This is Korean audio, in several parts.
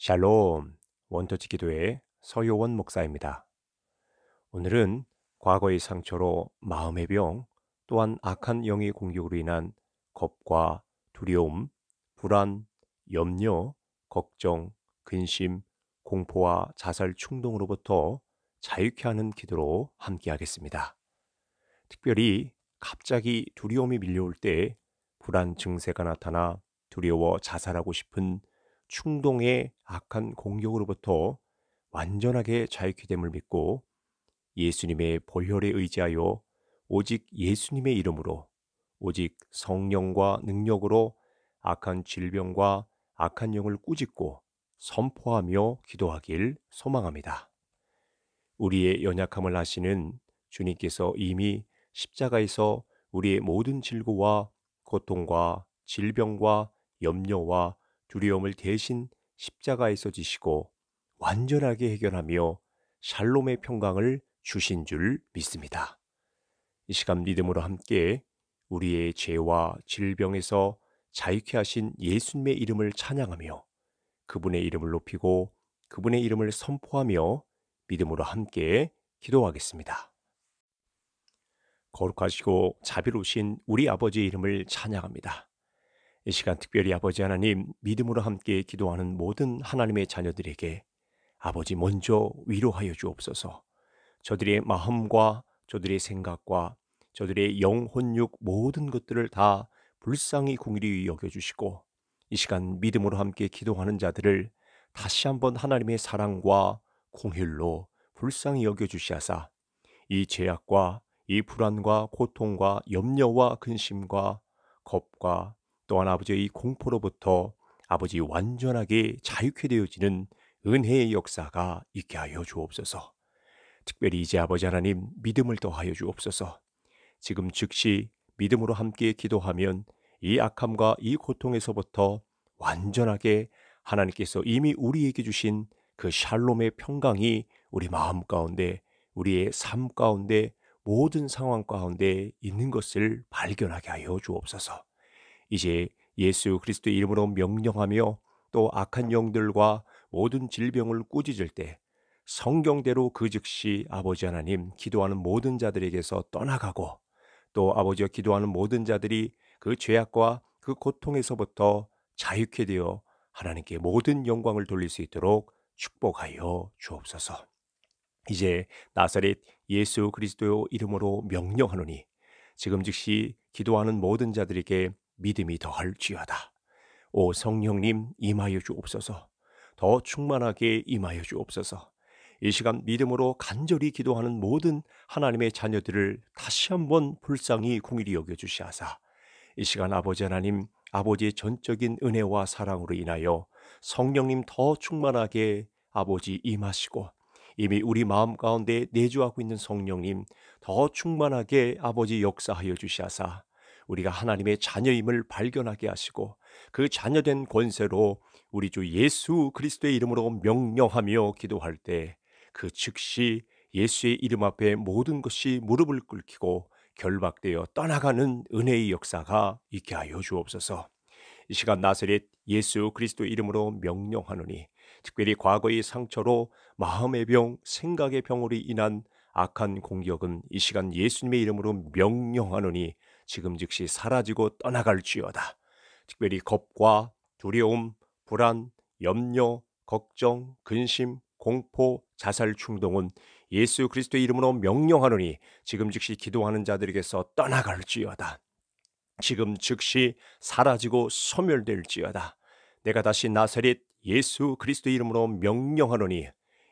샬롬 원터치 기도의 서요원 목사입니다. 오늘은 과거의 상처로 마음의 병 또한 악한 영의 공격으로 인한 겁과 두려움, 불안, 염려, 걱정, 근심, 공포와 자살 충동으로부터 자유케 하는 기도로 함께 하겠습니다. 특별히 갑자기 두려움이 밀려올 때 불안 증세가 나타나 두려워 자살하고 싶은 충동의 악한 공격으로부터 완전하게 자유케됨을 믿고 예수님의 보혈에 의지하여 오직 예수님의 이름으로 오직 성령과 능력으로 악한 질병과 악한 영을 꾸짖고 선포하며 기도하길 소망합니다. 우리의 연약함을 아시는 주님께서 이미 십자가에서 우리의 모든 질고와 고통과 질병과 염려와 두려움을 대신 십자가에서 지시고 완전하게 해결하며 샬롬의 평강을 주신 줄 믿습니다. 이 시간 믿음으로 함께 우리의 죄와 질병에서 자유케 하신 예수님의 이름을 찬양하며 그분의 이름을 높이고 그분의 이름을 선포하며 믿음으로 함께 기도하겠습니다. 거룩하시고 자비로우신 우리 아버지의 이름을 찬양합니다. 이 시간 특별히 아버지 하나님 믿음으로 함께 기도하는 모든 하나님의 자녀들에게 아버지 먼저 위로하여 주옵소서. 저들의 마음과 저들의 생각과 저들의 영혼육 모든 것들을 다 불쌍히 공일히 여겨 주시고 이 시간 믿음으로 함께 기도하는 자들을 다시 한번 하나님의 사랑과 공휼로 불쌍히 여겨 주시하사 이 죄악과 이 불안과 고통과 염려와 근심과 겁과 또한 아버지의 공포로부터 아버지 완전하게 자유케 되어지는 은혜의 역사가 있게 하여 주옵소서. 특별히 이제 아버지 하나님 믿음을 더하여 주옵소서. 지금 즉시 믿음으로 함께 기도하면 이 악함과 이 고통에서부터 완전하게 하나님께서 이미 우리에게 주신 그 샬롬의 평강이 우리 마음 가운데, 우리의 삶 가운데, 모든 상황 가운데 있는 것을 발견하게 하여 주옵소서. 이제 예수 그리스도의 이름으로 명령하며 또 악한 영들과 모든 질병을 꾸짖을 때 성경대로 그 즉시 아버지 하나님 기도하는 모든 자들에게서 떠나가고 또 아버지와 기도하는 모든 자들이 그 죄악과 그 고통에서부터 자유케 되어 하나님께 모든 영광을 돌릴 수 있도록 축복하여 주옵소서. 이제 나사렛 예수 그리스도의 이름으로 명령하노니 지금 즉시 기도하는 모든 자들에게 믿음이 더할지어다. 오 성령님 임하여 주옵소서. 더 충만하게 임하여 주옵소서. 이 시간 믿음으로 간절히 기도하는 모든 하나님의 자녀들을 다시 한번 불쌍히 공일히 여겨 주시하사. 이 시간 아버지 하나님 아버지의 전적인 은혜와 사랑으로 인하여 성령님 더 충만하게 아버지 임하시고 이미 우리 마음 가운데 내주하고 있는 성령님 더 충만하게 아버지 역사하여 주시하사 우리가 하나님의 자녀임을 발견하게 하시고 그 자녀된 권세로 우리 주 예수 그리스도의 이름으로 명령하며 기도할 때 그 즉시 예수의 이름 앞에 모든 것이 무릎을 꿇히고 결박되어 떠나가는 은혜의 역사가 있게 하여 주옵소서. 이 시간 나세렛 예수 그리스도 이름으로 명령하노니 특별히 과거의 상처로 마음의 병, 생각의 병으로 인한 악한 공격은 이 시간 예수님의 이름으로 명령하노니 지금 즉시 사라지고 떠나갈지어다. 특별히 겁과 두려움, 불안, 염려, 걱정, 근심, 공포, 자살 충동은 예수 그리스도의 이름으로 명령하노니 지금 즉시 기도하는 자들에게서 떠나갈지어다. 지금 즉시 사라지고 소멸될지어다. 내가 다시 나사렛 예수 그리스도의 이름으로 명령하노니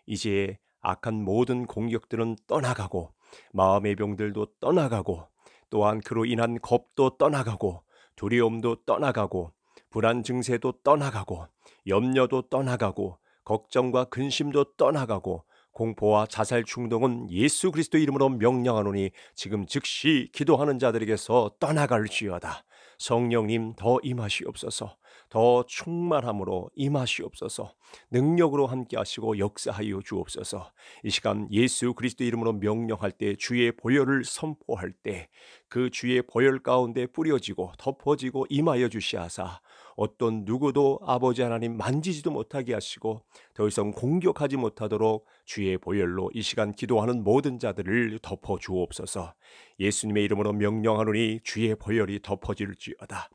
이제 악한 모든 공격들은 떠나가고 마음의 병들도 떠나가고 또한 그로 인한 겁도 떠나가고 두려움도 떠나가고 불안 증세도 떠나가고 염려도 떠나가고 걱정과 근심도 떠나가고 공포와 자살 충동은 예수 그리스도 이름으로 명령하노니 지금 즉시 기도하는 자들에게서 떠나갈지어다. 성령님 더 임하시옵소서. 더 충만함으로 임하시옵소서. 능력으로 함께 하시고 역사하여 주옵소서. 이 시간 예수 그리스도 이름으로 명령할 때 주의 보혈을 선포할 때 그 주의 보혈 가운데 뿌려지고 덮어지고 임하여 주시하사 어떤 누구도 아버지 하나님 만지지도 못하게 하시고 더 이상 공격하지 못하도록 주의 보혈로 이 시간 기도하는 모든 자들을 덮어 주옵소서. 예수님의 이름으로 명령하노니 주의 보혈이 덮어질지어다.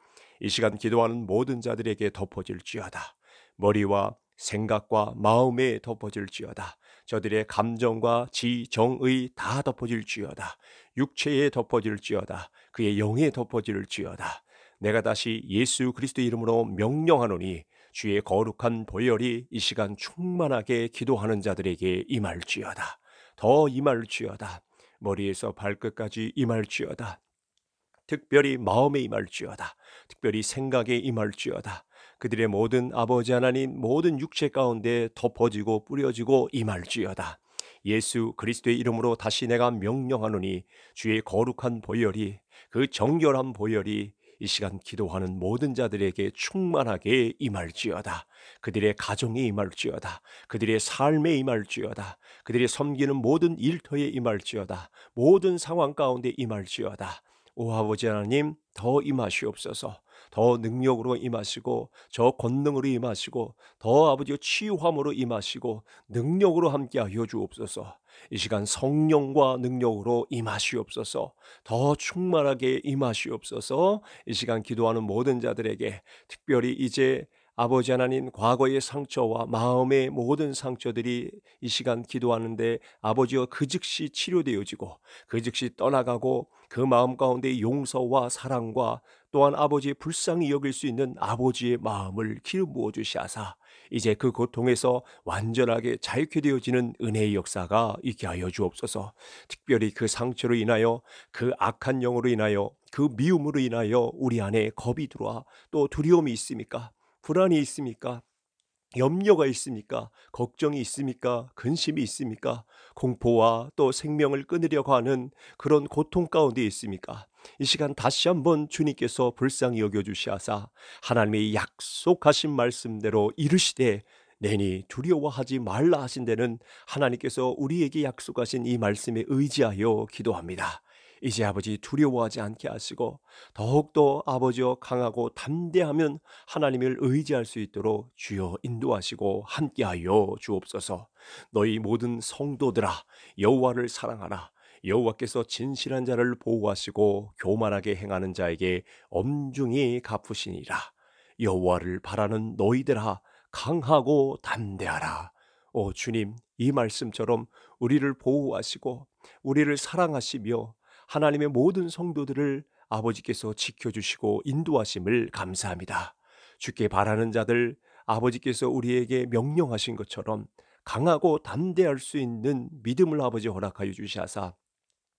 이 시간 기도하는 모든 자들에게 덮어질지어다. 머리와 생각과 마음에 덮어질지어다. 저들의 감정과 지, 정의 다 덮어질지어다. 육체에 덮어질지어다. 그의 영에 덮어질지어다. 내가 다시 예수 그리스도 이름으로 명령하노니 주의 거룩한 보혈이 이 시간 충만하게 기도하는 자들에게 임할지어다. 더 임할지어다. 머리에서 발끝까지 임할지어다. 특별히 마음에 임할지어다. 특별히 생각에 임할지어다. 그들의 모든 아버지 하나님 모든 육체 가운데 덮어지고 뿌려지고 임할지어다. 예수 그리스도의 이름으로 다시 내가 명령하노니 주의 거룩한 보혈이 그 정결한 보혈이 이 시간 기도하는 모든 자들에게 충만하게 임할지어다. 그들의 가정에 임할지어다. 그들의 삶에 임할지어다. 그들이 섬기는 모든 일터에 임할지어다. 모든 상황 가운데 임할지어다. 오 아버지 하나님 더 임하시옵소서. 더 능력으로 임하시고 저 권능으로 임하시고 더 아버지의 치유함으로 임하시고 능력으로 함께하여 주옵소서. 이 시간 성령과 능력으로 임하시옵소서. 더 충만하게 임하시옵소서. 이 시간 기도하는 모든 자들에게 특별히 이제 아버지 하나님 과거의 상처와 마음의 모든 상처들이 이 시간 기도하는데 아버지여 그 즉시 치료되어지고 그 즉시 떠나가고 그 마음 가운데 용서와 사랑과 또한 아버지의 불쌍히 여길 수 있는 아버지의 마음을 기름 부어 주시하사 이제 그 고통에서 완전하게 자유케 되어지는 은혜의 역사가 있게 하여 주옵소서. 특별히 그 상처로 인하여 그 악한 영으로 인하여 그 미움으로 인하여 우리 안에 겁이 들어와 또 두려움이 있습니까? 불안이 있습니까? 염려가 있습니까? 걱정이 있습니까? 근심이 있습니까? 공포와 또 생명을 끊으려고 하는 그런 고통 가운데 있습니까? 이 시간 다시 한번 주님께서 불쌍히 여겨주시하사 하나님의 약속하신 말씀대로 이르시되 내니 두려워하지 말라 하신 데는 하나님께서 우리에게 약속하신 이 말씀에 의지하여 기도합니다. 이제 아버지 두려워하지 않게 하시고 더욱더 아버지여 강하고 담대하면 하나님을 의지할 수 있도록 주여 인도하시고 함께하여 주옵소서. 너희 모든 성도들아 여호와를 사랑하라. 여호와께서 진실한 자를 보호하시고 교만하게 행하는 자에게 엄중히 갚으시니라. 여호와를 바라는 너희들아 강하고 담대하라. 오 주님 이 말씀처럼 우리를 보호하시고 우리를 사랑하시며 하나님의 모든 성도들을 아버지께서 지켜주시고 인도하심을 감사합니다. 주께 바라는 자들 아버지께서 우리에게 명령하신 것처럼 강하고 담대할 수 있는 믿음을 아버지 허락하여 주시사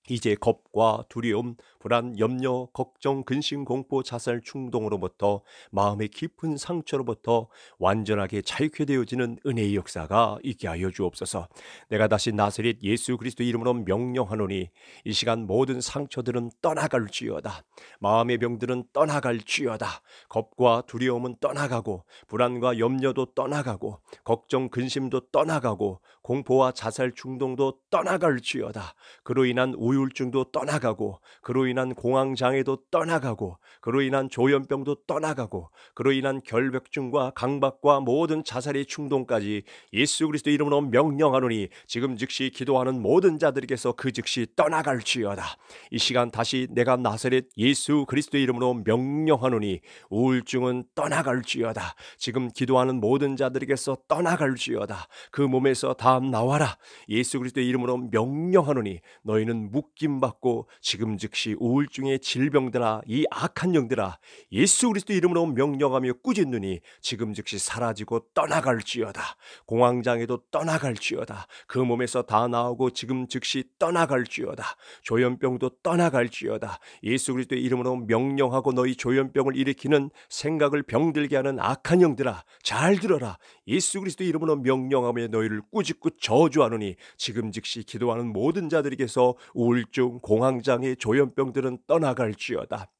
이제 겁과 두려움, 불안, 염려, 걱정, 근심, 공포, 자살, 충동으로부터 마음의 깊은 상처로부터 완전하게 자유케 되어지는 은혜의 역사가 있게 하여 주옵소서. 내가 다시 나세렛 예수 그리스도 이름으로 명령하노니 이 시간 모든 상처들은 떠나갈지어다. 마음의 병들은 떠나갈지어다. 겁과 두려움은 떠나가고 불안과 염려도 떠나가고 걱정, 근심도 떠나가고 공포와 자살, 충동도 떠나갈지어다. 그로 인한 우 우울증도 떠나가고 그로 인한 공황 장애도 떠나가고 그로 인한 조현병도 떠나가고 그로 인한 결벽증과 강박과 모든 자살의 충동까지 예수 그리스도 이름으로 명령하노니 지금 즉시 기도하는 모든 자들에게서 그 즉시 떠나갈지어다. 이 시간 다시 내가 나사렛 예수 그리스도 이름으로 명령하노니 우울증은 떠나갈지어다. 지금 기도하는 모든 자들에게서 떠나갈지어다. 그 몸에서 다음 나와라. 예수 그리스도 이름으로 명령하노니 너희는 묵 묶김 받고 지금 즉시 우울증의 질병들아 이 악한 영들아 예수 그리스도 이름으로 명령하며 꾸짖느니 지금 즉시 사라지고 떠나갈지어다 공황장애도 떠나갈지어다 그 몸에서 다 나오고 지금 즉시 떠나갈지어다 조현병도 떠나갈지어다 예수 그리스도 이름으로 명령하고 너희 조현병을 일으키는 생각을 병들게 하는 악한 영들아 잘 들어라 예수 그리스도 이름으로 명령하며 너희를 꾸짖고 저주하느니 지금 즉시 기도하는 모든 자들에게서 우울 우울증, 공황장애, 조현병들은 떠나갈지어다.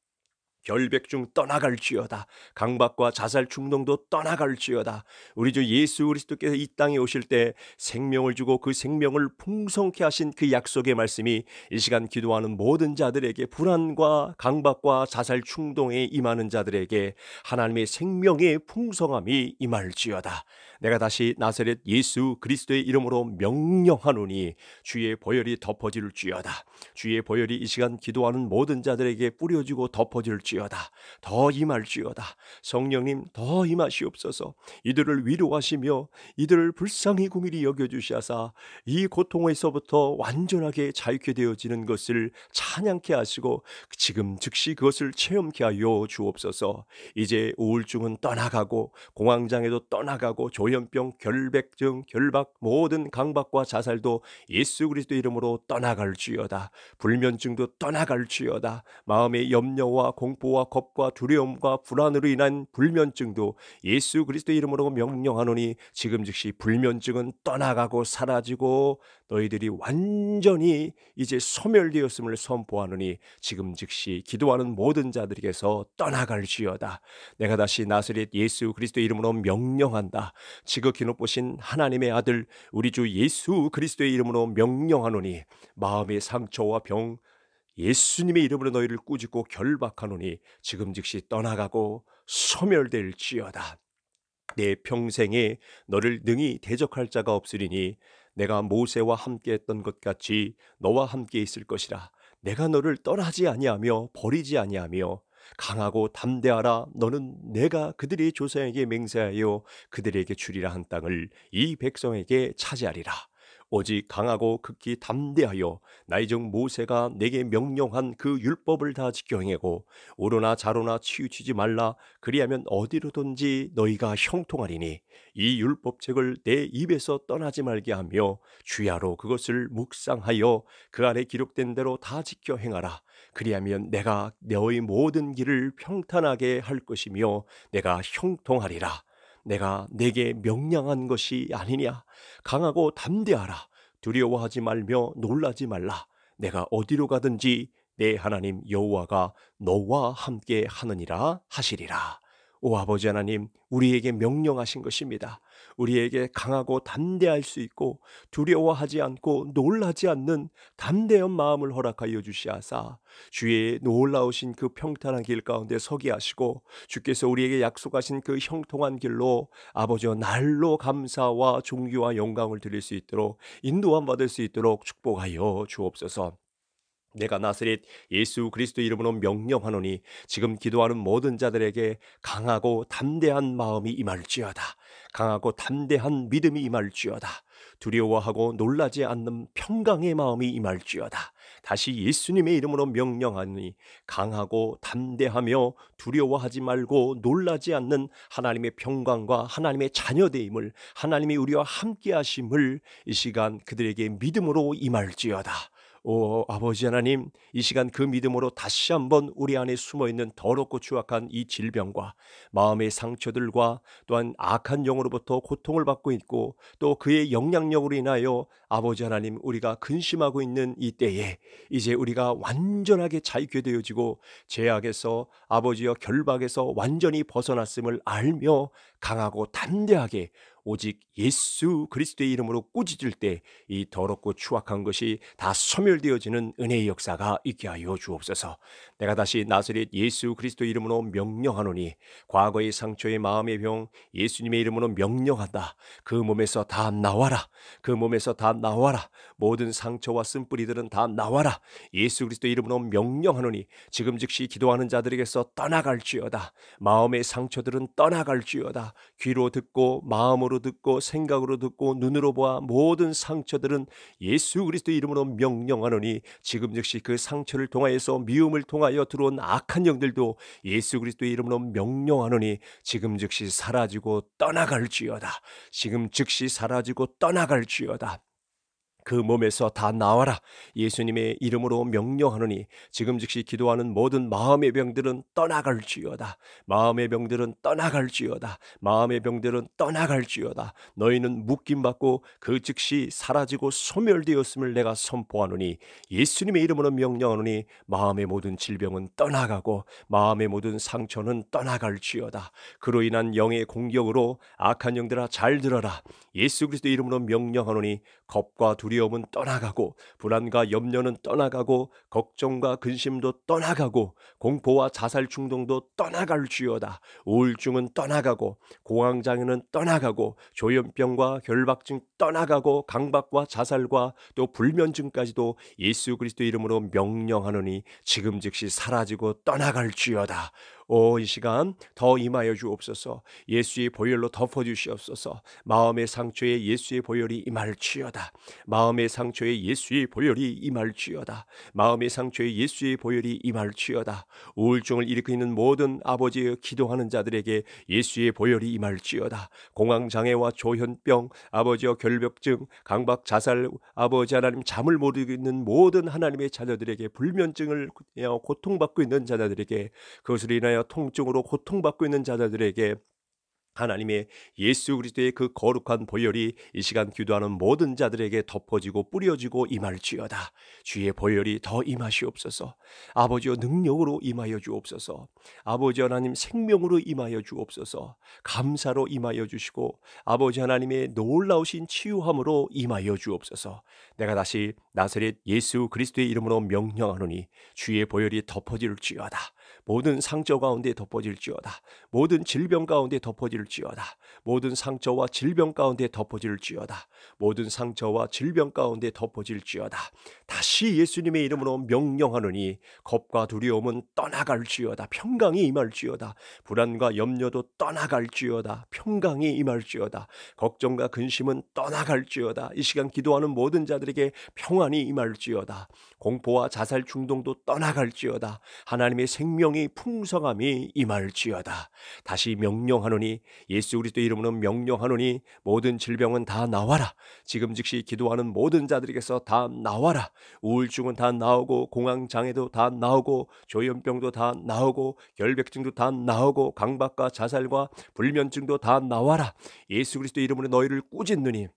결백중 떠나갈지어다. 강박과 자살 충동도 떠나갈지어다. 우리 주 예수 그리스도께서 이 땅에 오실 때 생명을 주고 그 생명을 풍성케 하신 그 약속의 말씀이 이 시간 기도하는 모든 자들에게 불안과 강박과 자살 충동에 임하는 자들에게 하나님의 생명의 풍성함이 임할지어다. 내가 다시 나사렛 예수 그리스도의 이름으로 명령하노니 주의 보혈이 덮어질지어다. 주의 보혈이 이 시간 기도하는 모든 자들에게 뿌려지고 덮어질지어다. 더 임할지어다. 성령님 더 임하시옵소서. 이들을 위로하시며 이들을 불쌍히 구밀히 여겨주시하사 이 고통에서부터 완전하게 자유케 되어지는 것을 찬양케 하시고 지금 즉시 그것을 체험케 하여 주옵소서. 이제 우울증은 떠나가고 공황장애도 떠나가고 조 돌염병 결백증, 결박 모든 강박과 자살도 예수 그리스도 이름으로 떠나갈지어다. 불면증도 떠나갈지어다. 마음의 염려와 공포와 겁과 두려움과 불안으로 인한 불면증도 예수 그리스도 이름으로 명령하노니 지금 즉시 불면증은 떠나가고 사라지고 너희들이 완전히 이제 소멸되었음을 선포하느니 지금 즉시 기도하는 모든 자들에게서 떠나갈지어다. 내가 다시 나스렛 예수 그리스도 이름으로 명령한다. 지극히 높으신 하나님의 아들 우리 주 예수 그리스도의 이름으로 명령하노니 마음의 상처와 병 예수님의 이름으로 너희를 꾸짖고 결박하노니 지금 즉시 떠나가고 소멸될지어다. 내 평생에 너를 능히 대적할 자가 없으리니 내가 모세와 함께했던 것 같이 너와 함께 있을 것이라. 내가 너를 떠나지 아니하며 버리지 아니하며 강하고 담대하라 너는 내가 그들이 조상에게 맹세하여 그들에게 주리라 한 땅을 이 백성에게 차지하리라 오직 강하고 극히 담대하여 나의 종 모세가 내게 명령한 그 율법을 다 지켜 행하고 오로나 자로나 치우치지 말라 그리하면 어디로든지 너희가 형통하리니 이 율법책을 내 입에서 떠나지 말게 하며 주야로 그것을 묵상하여 그 안에 기록된 대로 다 지켜 행하라 그리하면 내가 너희 모든 길을 평탄하게 할 것이며 내가 형통하리라 내가 내게 명령한 것이 아니냐. 강하고 담대하라. 두려워하지 말며 놀라지 말라. 내가 어디로 가든지 내 하나님 여호와가 너와 함께 하느니라 하시리라. 오 아버지 하나님, 우리에게 명령하신 것입니다. 우리에게 강하고 담대할 수 있고 두려워하지 않고 놀라지 않는 담대한 마음을 허락하여 주시하사 주의 놀라우신 그 평탄한 길 가운데 서게 하시고 주께서 우리에게 약속하신 그 형통한 길로 아버지와 날로 감사와 종교와 영광을 드릴 수 있도록 인도함 받을 수 있도록 축복하여 주옵소서. 내가 나스릿 예수 그리스도 이름으로 명령하노니 지금 기도하는 모든 자들에게 강하고 담대한 마음이 임할지어다. 강하고 담대한 믿음이 임할지어다. 두려워하고 놀라지 않는 평강의 마음이 임할지어다. 다시 예수님의 이름으로 명령하니 강하고 담대하며 두려워하지 말고 놀라지 않는 하나님의 평강과 하나님의 자녀됨을 하나님의 우리와 함께 하심을 이 시간 그들에게 믿음으로 임할지어다. 오 아버지 하나님 이 시간 그 믿음으로 다시 한번 우리 안에 숨어 있는 더럽고 추악한 이 질병과 마음의 상처들과 또한 악한 영으로부터 고통을 받고 있고 또 그의 영향력으로 인하여 아버지 하나님 우리가 근심하고 있는 이 때에 이제 우리가 완전하게 자유케 되어지고 제약에서 아버지여 결박에서 완전히 벗어났음을 알며 강하고 담대하게 오직 예수 그리스도의 이름으로 꾸짖을 때 이 더럽고 추악한 것이 다 소멸되어지는 은혜의 역사가 있게 하여 주옵소서. 내가 다시 나스렛 예수 그리스도 이름으로 명령하노니 과거의 상처의 마음의 병 예수님의 이름으로 명령한다. 그 몸에서 다 나와라. 그 몸에서 다 나와라. 모든 상처와 쓴뿌리들은 다 나와라. 예수 그리스도 이름으로 명령하노니 지금 즉시 기도하는 자들에게서 떠나갈지어다. 마음의 상처들은 떠나갈지어다. 귀로 듣고 마음으로 마으로 듣고 생각으로 듣고 눈으로 보아 모든 상처들은 예수 그리스도 이름으로 명령하노니 지금 즉시그 상처를 통하여서 미움을 통하여 들어온 악한 영들도 예수 그리스도의 이름으로 명령하노니 지금 즉시 사라지고 떠나갈지어다. 지금 즉시 사라지고 떠나갈지어다. 그 몸에서 다 나와라. 예수님의 이름으로 명령하노니 지금 즉시 기도하는 모든 마음의 병들은 떠나갈지어다. 마음의 병들은 떠나갈지어다. 마음의 병들은 떠나갈지어다. 너희는 묶임 받고 그 즉시 사라지고 소멸되었음을 내가 선포하노니 예수님의 이름으로 명령하노니 마음의 모든 질병은 떠나가고 마음의 모든 상처는 떠나갈지어다. 그로 인한 영의 공격으로 악한 영들아 잘 들어라. 예수 그리스도 이름으로 명령하노니 겁과 두려움은 떠나가고 불안과 염려는 떠나가고 걱정과 근심도 떠나가고 공포와 자살 충동도 떠나갈주여다 우울증은 떠나가고 공황장애는 떠나가고 조현병과 결박증 떠나가고 강박과 자살과 또 불면증까지도 예수 그리스도 이름으로 명령하노니 지금 즉시 사라지고 떠나갈지어다. 오이 시간 더 임하여 주옵소서. 예수의 보혈로 덮어 주시옵소서. 마음의 상처에 예수의 보혈이 임할지어다. 마음의 상처에 예수의 보혈이 임할지어다. 마음의 상처에 예수의 보혈이 임할지어다. 우울증을 일으키는 모든 아버지의 기도하는 자들에게 예수의 보혈이 임할지어다. 공황 장애와 조현병, 아버지와 결벽증, 강박 자살, 아버지 하나님 잠을 못이있는 모든 하나님의 자녀들에게 불면증을 고통받고 있는 자녀들에게 그것을 인하여 인하여 통증으로 고통받고 있는 자들에게 하나님의 예수 그리스도의 그 거룩한 보혈이 이 시간 기도하는 모든 자들에게 덮어지고 뿌려지고 임할지어다. 주의 보혈이 더 임하시옵소서. 아버지여 능력으로 임하여 주옵소서. 아버지 하나님 생명으로 임하여 주옵소서. 감사로 임하여 주시고 아버지 하나님의 놀라우신 치유함으로 임하여 주옵소서. 내가 다시 나사렛 예수 그리스도의 이름으로 명령하노니 주의 보혈이 덮어질지어다. 모든 상처 가운데 덮어질지어다. 모든 질병 가운데 덮어질지어다. 모든 상처와 질병 가운데 덮어질지어다. 모든 상처와 질병 가운데 덮어질지어다. 다시 예수님의 이름으로 명령하느니 겁과 두려움은 떠나갈지어다. 평강이 임할지어다. 불안과 염려도 떠나갈지어다. 평강이 임할지어다. 걱정과 근심은 떠나갈지어다. 이 시간 기도하는 모든 자들에게 평안이 임할지어다. 공포와 자살 충동도 떠나갈지어다. 하나님의 생명 성령 풍성함이 임할지어다. 다시 명령하노니 예수 그리스도 이름으로 명령하노니 모든 질병은 다 나와라. 지금 즉시 기도하는 모든 자들에게서 다 나와라. 우울증은 다 나오고 공황 장애도 다 나오고 조현병도 다 나오고 결백증도 다 나오고 강박과 자살과 불면증도 다 나와라. 예수 그리스도 이름으로 너희를 꾸짖느니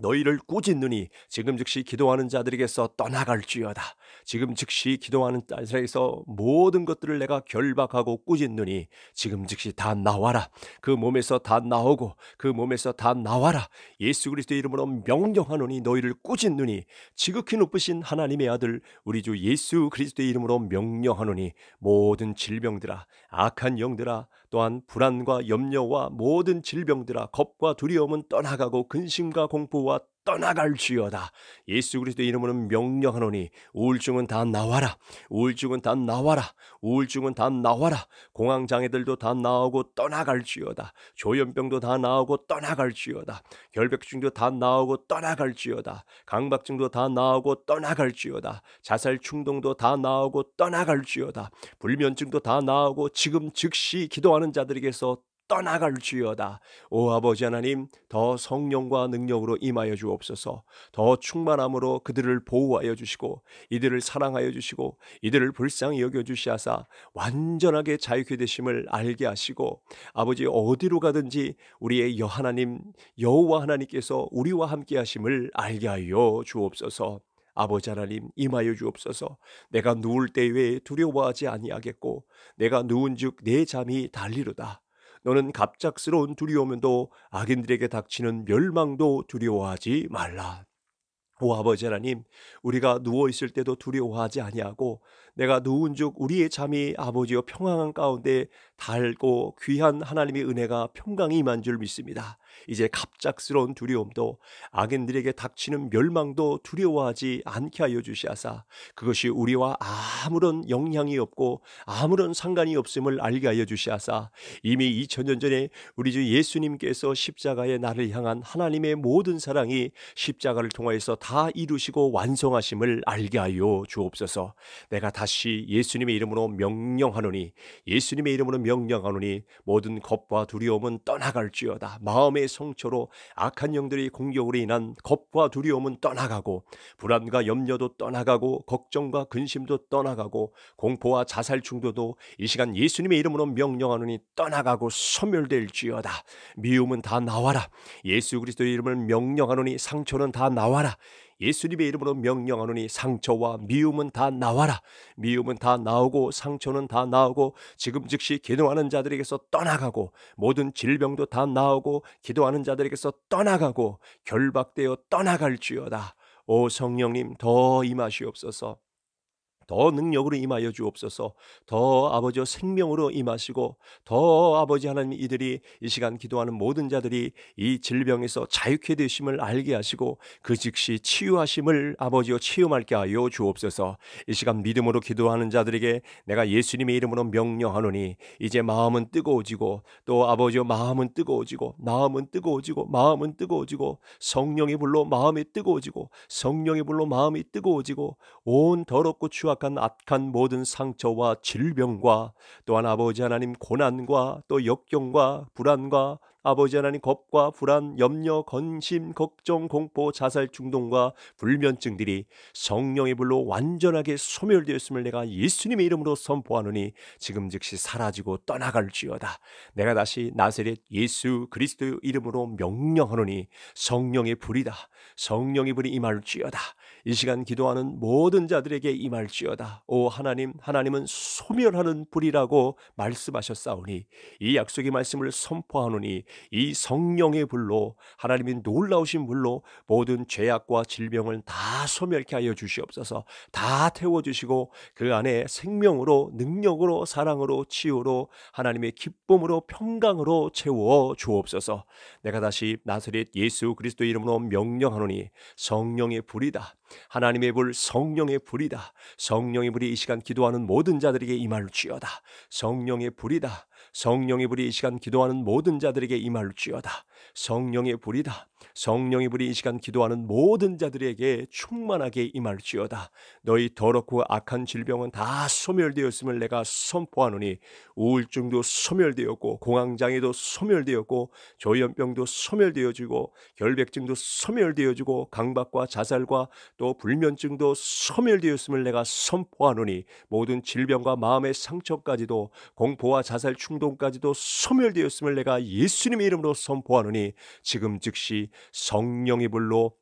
너희를 꾸짖느니 지금 즉시 기도하는 자들에게서 떠나갈지어다. 지금 즉시 기도하는 자들에게서 모든 것들을 내가 결박하고 꾸짖느니 지금 즉시 다 나와라. 그 몸에서 다 나오고 그 몸에서 다 나와라. 예수 그리스도의 이름으로 명령하노니 너희를 꾸짖느니 지극히 높으신 하나님의 아들 우리 주 예수 그리스도의 이름으로 명령하노니 모든 질병들아 악한 영들아 또한 불안과 염려와 모든 질병들아 겁과 두려움은 떠나가고 근심과 공포와 떠나갈지어다. 예수 그리스도의 이름으로 명령하노니 우울증은 다 나와라. 우울증은 다 나와라. 우울증은 다 나와라. 공황 장애들도 다 나오고 떠나갈지어다. 조현병도 다 나오고 떠나갈지어다. 결벽증도 다 나오고 떠나갈지어다. 강박증도 다 나오고 떠나갈지어다. 자살 충동도 다 나오고 떠나갈지어다. 불면증도 다 나오고 지금 즉시 기도하는 자들에게서 떠나갈지어다. 오 아버지 하나님, 더 성령과 능력으로 임하여 주옵소서. 더 충만함으로 그들을 보호하여 주시고 이들을 사랑하여 주시고 이들을 불쌍히 여겨 주시하사 완전하게 자유케 되심을 알게 하시고 아버지 어디로 가든지 우리의 여 하나님 여호와 하나님께서 우리와 함께 하심을 알게 하여 주옵소서. 아버지 하나님 임하여 주옵소서. 내가 누울 때에 두려워하지 아니하겠고 내가 누운즉 내 잠이 달리로다. 너는 갑작스러운 두려움도 악인들에게 닥치는 멸망도 두려워하지 말라. 오 아버지 하나님, 우리가 누워 있을 때도 두려워하지 아니하고 내가 누운즉 우리의 잠이 아버지여 평안한 가운데 달고 귀한 하나님의 은혜가 평강이 임한 줄 믿습니다. 이제 갑작스러운 두려움도 악인들에게 닥치는 멸망도 두려워하지 않게 하여 주시하사 그것이 우리와 아무런 영향이 없고 아무런 상관이 없음을 알게 하여 주시하사 이미 2000년 전에 우리 주 예수님께서 십자가의 나를 향한 하나님의 모든 사랑이 십자가를 통하여서 다 이루시고 완성하심을 알게 하여 주옵소서. 내가 다시 예수님의 이름으로 명령하노니 예수님의 이름으로 명령하노니 모든 겁과 두려움은 떠나갈지어다. 마음의 성처로 악한 영들의 공격으로 인한 겁과 두려움은 떠나가고 불안과 염려도 떠나가고 걱정과 근심도 떠나가고 공포와 자살 충도도 이 시간 예수님의 이름으로 명령하노니 떠나가고 소멸될지어다 미움은 다 나와라 예수 그리스도의 이름을 명령하노니 상처는 다 나와라 예수님의 이름으로 명령하노니 상처와 미움은 다 나와라. 미움은 다 나오고 상처는 다 나오고 지금 즉시 기도하는 자들에게서 떠나가고 모든 질병도 다 나오고 기도하는 자들에게서 떠나가고 결박되어 떠나갈지어다. 오 성령님 더 임하시옵소서. 더 능력으로 임하여 주옵소서. 더 아버지여 생명으로 임하시고 더 아버지 하나님 이들이 이 시간 기도하는 모든 자들이 이 질병에서 자유케 되심을 알게 하시고 그 즉시 치유하심을 아버지여 체험할게 하여 주옵소서. 이 시간 믿음으로 기도하는 자들에게 내가 예수님의 이름으로 명령하노니 이제 마음은 뜨거워지고 또 아버지여 마음은 뜨거워지고 마음은 뜨거워지고 마음은 뜨거워지고 성령의 불로 마음이 뜨거워지고 성령의 불로 마음이 뜨거워지고 온 더럽고 추악 척박한 악한 모든 상처와 질병과 또한 아버지 하나님 고난과 또 역경과 불안과 아버지 하나님 겁과 불안, 염려, 건심, 걱정, 공포, 자살 충동과 불면증들이 성령의 불로 완전하게 소멸되었음을 내가 예수님의 이름으로 선포하노니 지금 즉시 사라지고 떠나갈지어다. 내가 다시 나세렛 예수 그리스도의 이름으로 명령하노니 성령의 불이다. 성령의 불이 임할지어다. 이 시간 기도하는 모든 자들에게 임할지어다. 오 하나님, 하나님은 소멸하는 불이라고 말씀하셨사오니 이 약속의 말씀을 선포하노니 이 성령의 불로 하나님이 놀라우신 불로 모든 죄악과 질병을 다 소멸케 하여 주시옵소서. 다 태워 주시고 그 안에 생명으로 능력으로 사랑으로 치유로 하나님의 기쁨으로 평강으로 채워 주옵소서. 내가 다시 나사렛 예수 그리스도 이름으로 명령하노니 성령의 불이다. 하나님의 불 성령의 불이다. 성령의 불이 이 시간 기도하는 모든 자들에게 임할지어다. 성령의 불이다. 성령의 불이 이 시간 기도하는 모든 자들에게 임할지어다. 성령의 불이다. 성령의 불이 이 시간 기도하는 모든 자들에게 충만하게 임할지어다. 너희 더럽고 악한 질병은 다 소멸되었음을 내가 선포하노니 우울증도 소멸되었고 공황장애도 소멸되었고 조현병도 소멸되어지고 결백증도 소멸되어지고 강박과 자살과 또 불면증도 소멸되었음을 내가 선포하노니 모든 질병과 마음의 상처까지도 공포와 자살 충동까지도 소멸되었음을 내가 예수님의 이름으로 선포하노니 청하노니 지금 즉시 성령의 불로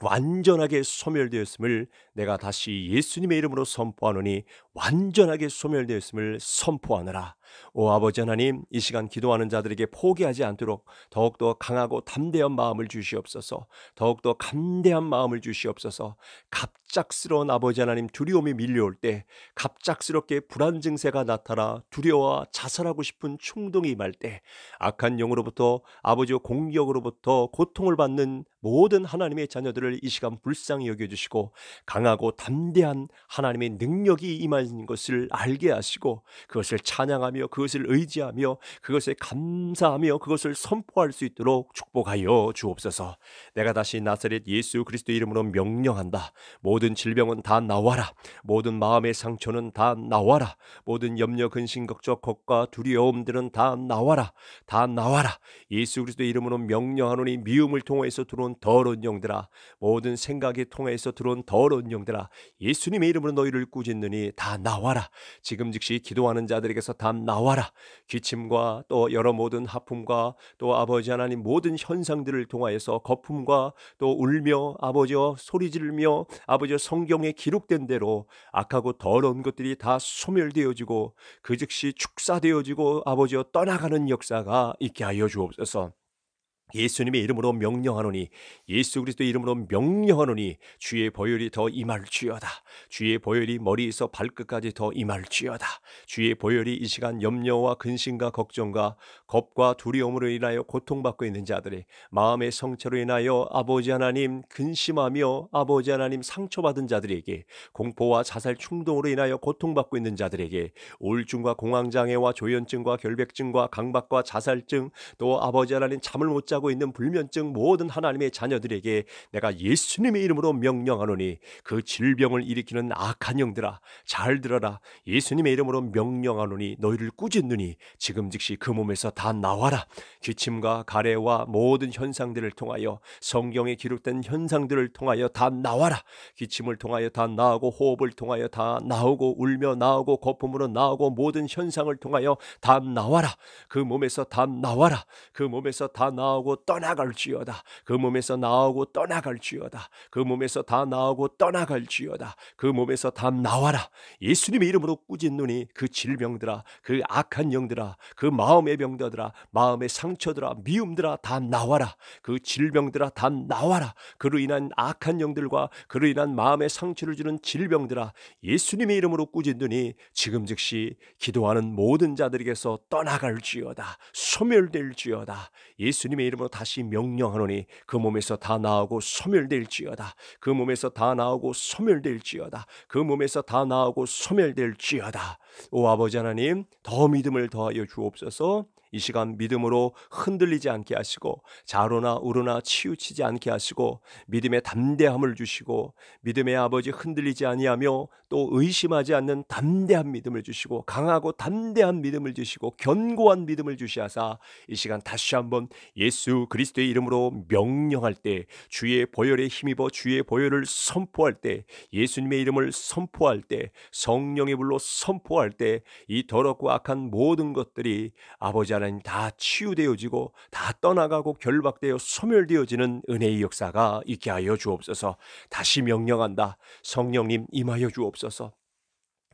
완전하게 소멸되었음을 내가 다시 예수님의 이름으로 선포하노니 완전하게 소멸되었음을 선포하느라. 오 아버지 하나님, 이 시간 기도하는 자들에게 포기하지 않도록 더욱더 강하고 담대한 마음을 주시옵소서. 더욱더 감대한 마음을 주시옵소서. 갑작스러운 아버지 하나님 두려움이 밀려올 때 갑작스럽게 불안 증세가 나타나 두려워 자살하고 싶은 충동이 임할 때 악한 영으로부터 아버지의 공격으로부터 고통을 받는 모든 하나님의 자녀들을 이 시간 불쌍히 여겨 주시고 강 강하고 담대한 하나님의 능력이 임하신 것을 알게 하시고 그것을 찬양하며 그것을 의지하며 그것에 감사하며 그것을 선포할 수 있도록 축복하여 주옵소서. 내가 다시 나사렛 예수 그리스도 이름으로 명령한다. 모든 질병은 다 나와라. 모든 마음의 상처는 다 나와라. 모든 염려 근심 걱정 걱과 두려움들은 다 나와라. 다 나와라. 예수 그리스도 이름으로 명령하노니 미움을 통해서 들어온 더러운 영들아 모든 생각이 통해서 들어온 더러운 영들아 심들아 예수님의 이름으로 너희를 꾸짖느니 다 나와라 지금 즉시 기도하는 자들에게서 다 나와라 기침과 또 여러 모든 하품과 또 아버지 하나님 모든 현상들을 통하여서 거품과 또 울며 아버지와 소리 지르며 아버지여 성경에 기록된 대로 악하고 더러운 것들이 다 소멸되어지고 그 즉시 축사되어지고 아버지와 떠나가는 역사가 있게 하여 주옵소서. 예수님의 이름으로 명령하노니 예수 그리스도의 이름으로 명령하노니 주의 보혈이 더 임할지어다 주의 보혈이 머리에서 발끝까지 더 임할지어다 주의 보혈이 이 시간 염려와 근심과 걱정과 겁과 두려움으로 인하여 고통받고 있는 자들의 마음의 성체로 인하여 아버지 하나님 근심하며 아버지 하나님 상처받은 자들에게 공포와 자살 충동으로 인하여 고통받고 있는 자들에게 우울증과 공황장애와 조현증과 결백증과 강박과 자살증 또 아버지 하나님 잠을 못 자. 붙잡고 있는 불면증 모든 하나님의 자녀들에게 내가 예수님의 이름으로 명령하노니 그 질병을 일으키는 악한 영들아 잘 들어라 예수님의 이름으로 명령하노니 너희를 꾸짖느니 지금 즉시 그 몸에서 다 나와라 기침과 가래와 모든 현상들을 통하여 성경에 기록된 현상들을 통하여 다 나와라 기침을 통하여 다 나오고 호흡을 통하여 다 나오고 울며 나오고 거품으로 나오고 모든 현상을 통하여 다 나와라 그 몸에서 다 나와라 그 몸에서 다 나오고 나오고 떠나갈지어다. 그 몸에서 나오고 떠나갈지어다. 그 몸에서 다 나오고 떠나갈지어다. 그 몸에서 다 나와라. 예수님의 이름으로 꾸짖 눈이 그 질병들아, 그 악한 영들아, 그 마음의 병들아, 마음의 상처들아, 미움들아 다 나와라. 그 질병들아 다 나와라. 그로 인한 악한 영들과 그로 인한 마음의 상처를 주는 질병들아, 예수님의 이름으로 꾸짖 눈이 지금 즉시 기도하는 모든 자들에게서 떠나갈지어다. 소멸될지어다. 예수님의 이름 이름으로 다시 명령하노니 그 몸에서 다 나오고 소멸될지어다. 그 몸에서 다 나오고 소멸될지어다. 그 몸에서 다 나오고 소멸될지어다. 오 아버지 하나님 더 믿음을 더하여 주옵소서. 이 시간 믿음으로 흔들리지 않게 하시고 자로나 우로나 치우치지 않게 하시고 믿음의 담대함을 주시고 믿음의 아버지 흔들리지 아니하며 또 의심하지 않는 담대한 믿음을 주시고 강하고 담대한 믿음을 주시고 견고한 믿음을 주시하사 이 시간 다시 한번 예수 그리스도의 이름으로 명령할 때 주의 보혈에 힘입어 주의 보혈을 선포할 때 예수님의 이름을 선포할 때 성령의 불로 선포할 때 이 더럽고 악한 모든 것들이 아버지 안 하나님 다 치유되어지고 다 떠나가고 결박되어 소멸되어지는 은혜의 역사가 있게 하여 주옵소서. 다시 명령한다. 성령님 임하여 주옵소서.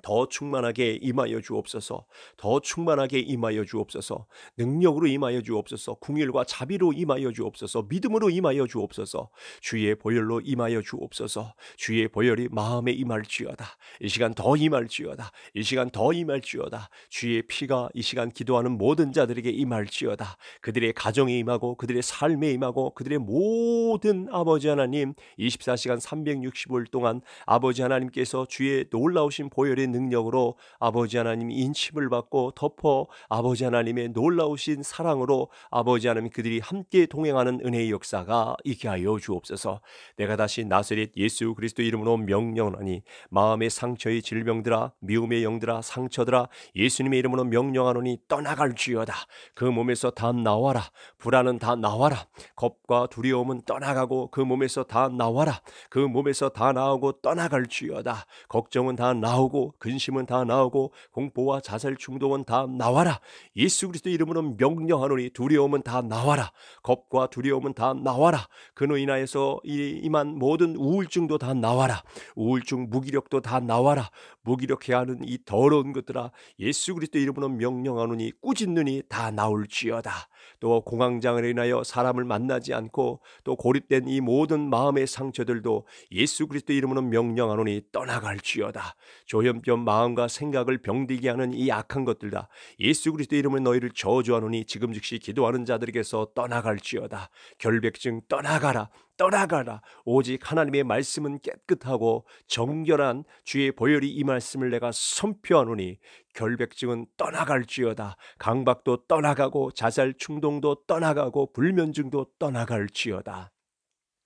더 충만하게 임하여 주옵소서. 더 충만하게 임하여 주옵소서. 능력으로 임하여 주옵소서. 궁일과 자비로 임하여 주옵소서. 믿음으로 임하여 주옵소서. 주의 보혈로 임하여 주옵소서. 주의 보혈이 마음에 임할지어다. 이 시간 더 임할지어다. 이 시간 더 임할지어다. 주의 피가 이 시간 기도하는 모든 자들에게 임할지어다. 그들의 가정에 임하고 그들의 삶에 임하고 그들의 모든 아버지 하나님 24시간 365일 동안 아버지 하나님께서 주의 놀라우신 보혈의 능력으로 아버지 하나님 인침을 받고 덮어 아버지 하나님의 놀라우신 사랑으로 아버지 하나님 그들이 함께 동행하는 은혜의 역사가 있게 하여 주옵소서. 내가 다시 나스렛 예수 그리스도 이름으로 명령하니 마음의 상처의 질병들아 미움의 영들아 상처들아 예수님의 이름으로 명령하노니 떠나갈지어다. 그 몸에서 다 나와라. 불안은 다 나와라. 겁과 두려움은 떠나가고 그 몸에서 다 나와라. 그 몸에서 다 나오고 떠나갈지어다. 걱정은 다 나오고 근심은 다 나오고 공포와 자살 충동은 다 나와라. 예수 그리스도 이름으로 명령하노니 두려움은 다 나와라. 겁과 두려움은 다 나와라. 그로 인하여서 이만 모든 우울증도 다 나와라. 우울증 무기력도 다 나와라. 무기력해 하는 이 더러운 것들아 예수 그리스도 이름으로 명령하노니 꾸짖느니 다 나올지어다. 또 공황장을 인하여 사람을 만나지 않고 또 고립된 이 모든 마음의 상처들도 예수 그리스도 이름으로 명령하노니 떠나갈지어다. 조현병 마음과 생각을 병들게 하는 이 악한 것들다. 예수 그리스도 이름으로 너희를 저주하노니 지금 즉시 기도하는 자들에게서 떠나갈지어다. 결백증 떠나가라. 떠나가라. 오직 하나님의 말씀은 깨끗하고 정결한 주의 보혈이 이 말씀을 내가 선표하노니 결백증은 떠나갈지어다. 강박도 떠나가고 자살 충동도 떠나가고 불면증도 떠나갈지어다.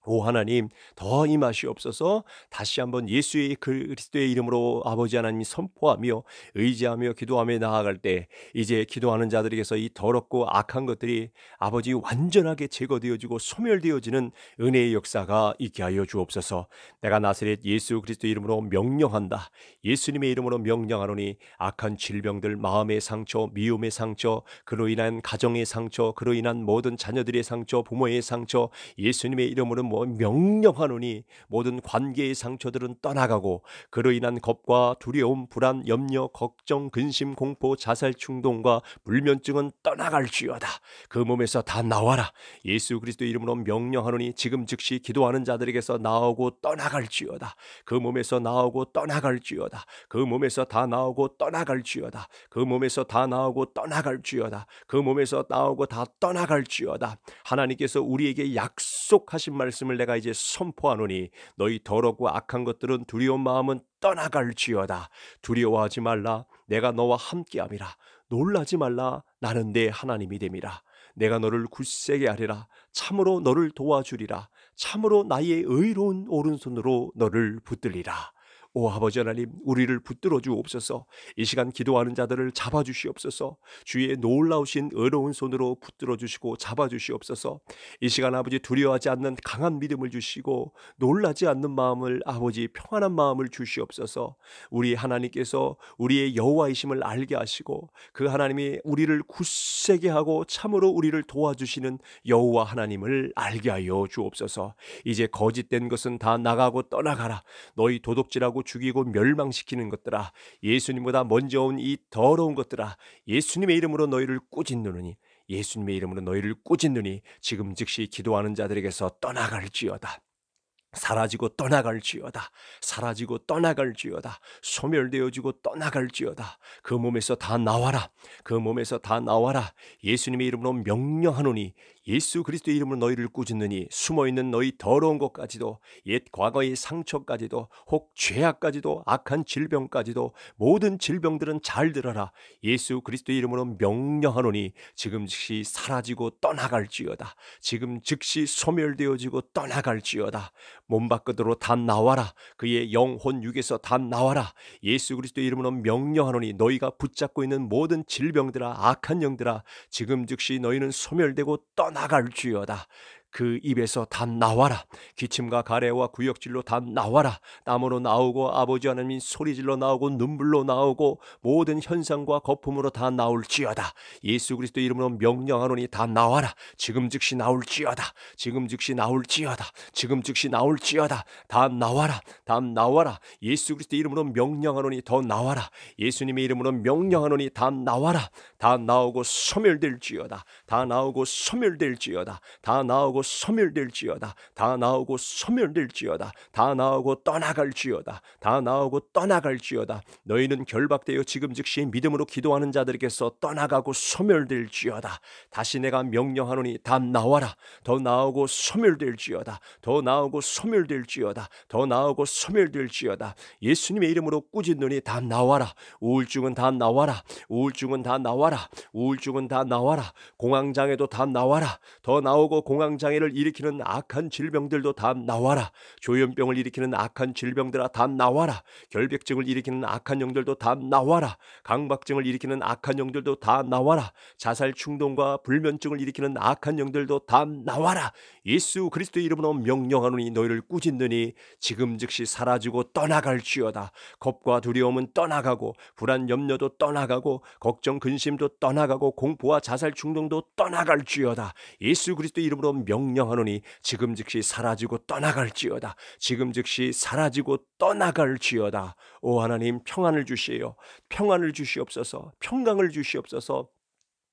오 하나님 더 임하시옵소서 다시 한번 예수의 그 그리스도의 이름으로 아버지 하나님 선포하며 의지하며 기도하며 나아갈 때 이제 기도하는 자들에게서 이 더럽고 악한 것들이 아버지 완전하게 제거되어지고 소멸되어지는 은혜의 역사가 있게 하여 주옵소서 내가 나사렛 예수 그리스도 이름으로 명령한다 예수님의 이름으로 명령하노니 악한 질병들 마음의 상처 미움의 상처 그로 인한 가정의 상처 그로 인한 모든 자녀들의 상처 부모의 상처 예수님의 이름으로 뭐 명령하노니 모든 관계의 상처들은 떠나가고 그로 인한 겁과 두려움, 불안, 염려, 걱정, 근심, 공포, 자살 충동과 불면증은 떠나갈지어다. 그 몸에서 다 나와라. 예수 그리스도 이름으로 명령하노니 지금 즉시 기도하는 자들에게서 나오고 떠나갈지어다. 그 몸에서 나오고 떠나갈지어다. 그 몸에서 다 나오고 떠나갈지어다. 그 몸에서 다 나오고 떠나갈지어다. 그 몸에서 나오고 다 떠나갈지어다. 하나님께서 우리에게 약속하신 말씀 말씀을 내가 이제 선포하노니 너희 더럽고 악한 것들은 두려운 마음은 떠나갈지어다 두려워하지 말라 내가 너와 함께함이라 놀라지 말라 나는 내 하나님이 됨이라 내가 너를 굳세게 하리라 참으로 너를 도와주리라 참으로 나의 의로운 오른손으로 너를 붙들리라 오 아버지 하나님 우리를 붙들어 주옵소서 이 시간 기도하는 자들을 잡아주시옵소서 주의 놀라우신 의로운 손으로 붙들어 주시고 잡아주시옵소서 이 시간 아버지 두려워하지 않는 강한 믿음을 주시고 놀라지 않는 마음을 아버지 평안한 마음을 주시옵소서 우리 하나님께서 우리의 여호와이심을 알게 하시고 그 하나님이 우리를 굳세게 하고 참으로 우리를 도와주시는 여호와 하나님을 알게 하여 주옵소서 이제 거짓된 것은 다 나가고 떠나가라 너희 도둑질하고 죽이고 멸망시키는 것들아 예수님보다 먼저 온 이 더러운 것들아 예수님의 이름으로 너희를 꾸짖느니 예수님의 이름으로 너희를 꾸짖느니 지금 즉시 기도하는 자들에게서 떠나갈지어다 사라지고 떠나갈지어다. 사라지고 떠나갈지어다. 소멸되어지고 떠나갈지어다. 그 몸에서 다 나와라. 그 몸에서 다 나와라. 예수님의 이름으로 명령하노니 예수 그리스도의 이름으로 너희를 꾸짖느니 숨어 있는 너희 더러운 것까지도 옛 과거의 상처까지도 혹 죄악까지도 악한 질병까지도 모든 질병들은 잘 들어라 예수 그리스도의 이름으로 명령하노니 지금 즉시 사라지고 떠나갈지어다 지금 즉시 소멸되어지고 떠나갈지어다 몸 밖으로 다 나와라 그의 영혼 육에서 다 나와라 예수 그리스도의 이름으로 명령하노니 너희가 붙잡고 있는 모든 질병들아 악한 영들아 지금 즉시 너희는 소멸되고 떠나 哪个人去的？그 입에서 다 나와라. 기침과 가래와 구역질로 다 나와라. 땀으로 나오고 아버지 하나님 소리질로 나오고 눈물로 나오고 모든 현상과 거품으로 다 나올지어다. 예수 그리스도 이름으로 명령하노니 다 나와라. 지금 즉시 나올지어다. 지금 즉시 나올지어다. 지금 즉시 나올지어다. 다 나와라. 다 나와라. 예수 그리스도 이름으로 명령하노니 더 나와라. 예수님의 이름으로 명령하노니 다 나와라. 다 나오고 소멸될지어다. 다 나오고 소멸될지어다. 다 나오고 소멸될지어다. 다 나오고 소멸될지어다. 다 나오고 떠나갈지어다. 다 나오고 떠나갈지어다. 너희는 결박되어 지금 즉시 믿음으로 기도하는 자들에게서 떠나가고 소멸될지어다. 다시 내가 명령하노니 다 나와라. 더 나오고 소멸될지어다. 더 나오고 소멸될지어다. 더 나오고 소멸될지어다. 예수님의 이름으로 꾸짖노니 다 나와라. 우울증은 다 나와라. 우울증은 다 나와라. 우울증은 다 나와라. 공황장애도 다 나와라. 더 나오고 공황장애 장애를 일으키는 악한 질병들도 다 나와라. 조현병을 일으키는 악한 질병들아 다 나와라. 결백증을 일으키는 악한 영들도 다 나와라. 강박증을 일으키는 악한 영들도 다 나와라. 자살 충동과 불면증을 일으키는 악한 영들도 다 나와라. 예수 그리스도의 이름으로 명령하노니 너희를 꾸짖느니 지금 즉시 사라지고 떠나갈지어다. 겁과 두려움은 떠나가고 불안 염려도 떠나가고 걱정 근심도 떠나가고 공포와 자살 충동도 떠나갈지어다. 예수 그리스도의 이름으로 명 명령하노니 지금 즉시 사라지고 떠나갈지어다. 지금 즉시 사라지고 떠나갈지어다. 오 하나님 평안을 주시오. 평안을 주시옵소서. 평강을 주시옵소서.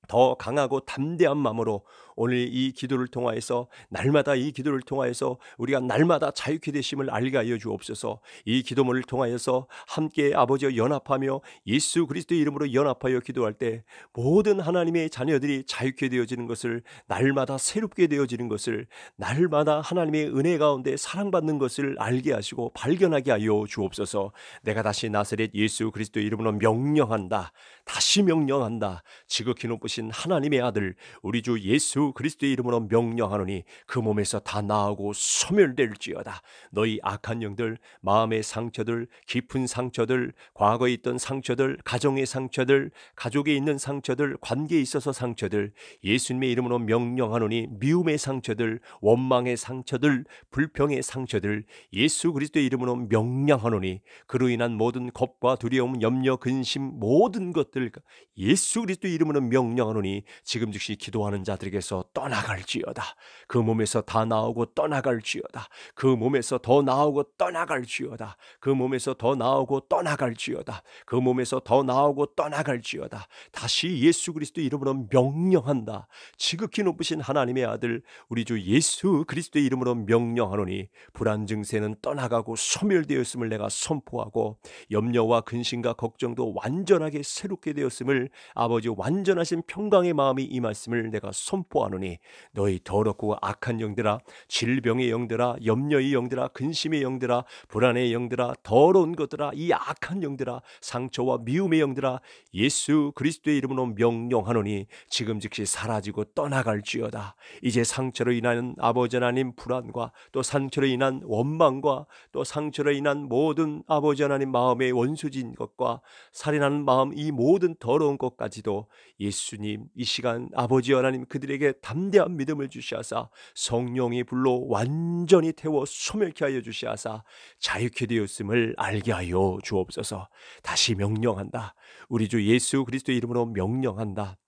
더 강하고 담대한 마음으로 오늘 이 기도를 통하여서 날마다 이 기도를 통하여서 우리가 날마다 자유케 되심을 알게 하여 주옵소서. 이 기도문을 통하여서 함께 아버지와 연합하며 예수 그리스도의 이름으로 연합하여 기도할 때 모든 하나님의 자녀들이 자유케 되어지는 것을 날마다 새롭게 되어지는 것을 날마다 하나님의 은혜 가운데 사랑받는 것을 알게 하시고 발견하게 하여 주옵소서. 내가 다시 나사렛 예수 그리스도의 이름으로 명령한다. 다시 명령한다. 지극히 높으신 하나님의 아들 우리 주 예수 그리스도의 이름으로 명령하노니 그 몸에서 다 나아고 소멸될지어다. 너희 악한 영들, 마음의 상처들, 깊은 상처들, 과거에 있던 상처들, 가정의 상처들, 가족에 있는 상처들, 관계에 있어서 상처들, 예수님의 이름으로 명령하노니 미움의 상처들, 원망의 상처들, 불평의 상처들, 예수 그리스도의 이름으로 명령하노니 그로 인한 모든 겁과 두려움, 염려, 근심 모든 것들 무엇 예수 그리스도 이름으로 명령하노니 지금 즉시 기도하는 자들에게서 떠나갈지어다. 그 몸에서 다 나오고 떠나갈지어다. 그 몸에서 더 나오고 떠나갈지어다. 그 몸에서 더 나오고 떠나갈지어다. 그 몸에서 더 나오고 떠나갈지어다. 다시 예수 그리스도 이름으로 명령한다. 지극히 높으신 하나님의 아들 우리 주 예수 그리스도의 이름으로 명령하노니 불안 증세는 떠나가고 소멸되었음을 내가 선포하고 염려와 근심과 걱정도 완전하게 새롭게 속해 되었음을 아버지 완전하신 평강의 마음이 이 말씀을 내가 선포하노니 너희 더럽고 악한 영들아 질병의 영들아 염려의 영들아 근심의 영들아 불안의 영들아 더러운 것들아 이 악한 영들아 상처와 미움의 영들아 예수 그리스도의 이름으로 명령하노니 지금 즉시 사라지고 떠나갈지어다 이제 상처로 인한 아버지 하나님 불안과 또 상처로 인한 원망과 또 상처로 인한 모든 아버지 하나님 마음의 원수진 것과 살인하는 마음 이 모든 모든 더러운 것까지도 예수님 이 시간 아버지 하나님 그들에게 담대한 믿음을 주시하사 성령이 불로 완전히 태워 소멸케 하여 주시하사 자유케 되었음을 알게 하여 주옵소서. 다시 명령한다. 우리 주 예수 그리스도의 이름으로 명령한다.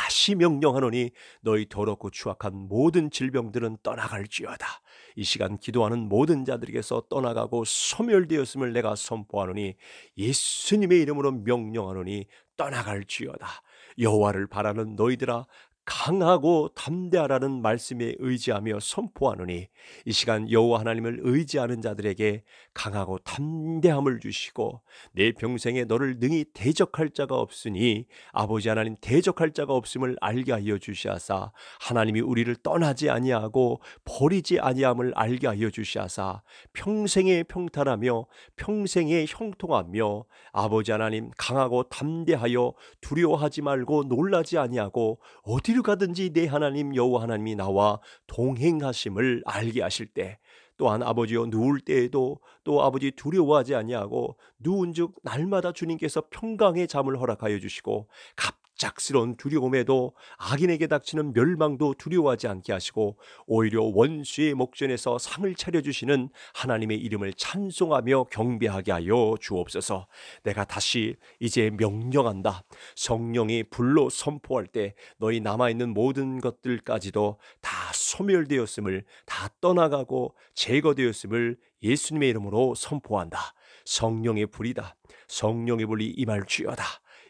다시 명령하노니 너희 더럽고 추악한 모든 질병들은 떠나갈지어다. 이 시간 기도하는 모든 자들에게서 떠나가고 소멸되었음을 내가 선포하노니 예수님의 이름으로 명령하노니 떠나갈지어다. 여호와를 바라는 너희들아 강하고 담대하라는 말씀에 의지하며 선포하노니 이 시간 여호와 하나님을 의지하는 자들에게 강하고 담대함을 주시고 내 평생에 너를 능히 대적할 자가 없으니 아버지 하나님 대적할 자가 없음을 알게 하여 주시하사 하나님이 우리를 떠나지 아니하고 버리지 아니함을 알게 하여 주시하사 평생에 평탄하며 평생에 형통하며 아버지 하나님 강하고 담대하여 두려워하지 말고 놀라지 아니하고 어디로 어디를 가든지 내 하나님 여호와 하나님이 나와 동행하심을 알게 하실 때 또한 아버지여 누울 때에도 또 아버지 두려워하지 아니하고 누운즉 날마다 주님께서 평강의 잠을 허락하여 주시고 갑 짝스러운 두려움에도 악인에게 닥치는 멸망도 두려워하지 않게 하시고 오히려 원수의 목전에서 상을 차려주시는 하나님의 이름을 찬송하며 경배하게 하여 주옵소서 내가 다시 이제 명령한다 성령이 불로 선포할 때 너희 남아있는 모든 것들까지도 다 소멸되었음을 다 떠나가고 제거되었음을 예수님의 이름으로 선포한다 성령의 불이다 성령의 불이 임할 주여다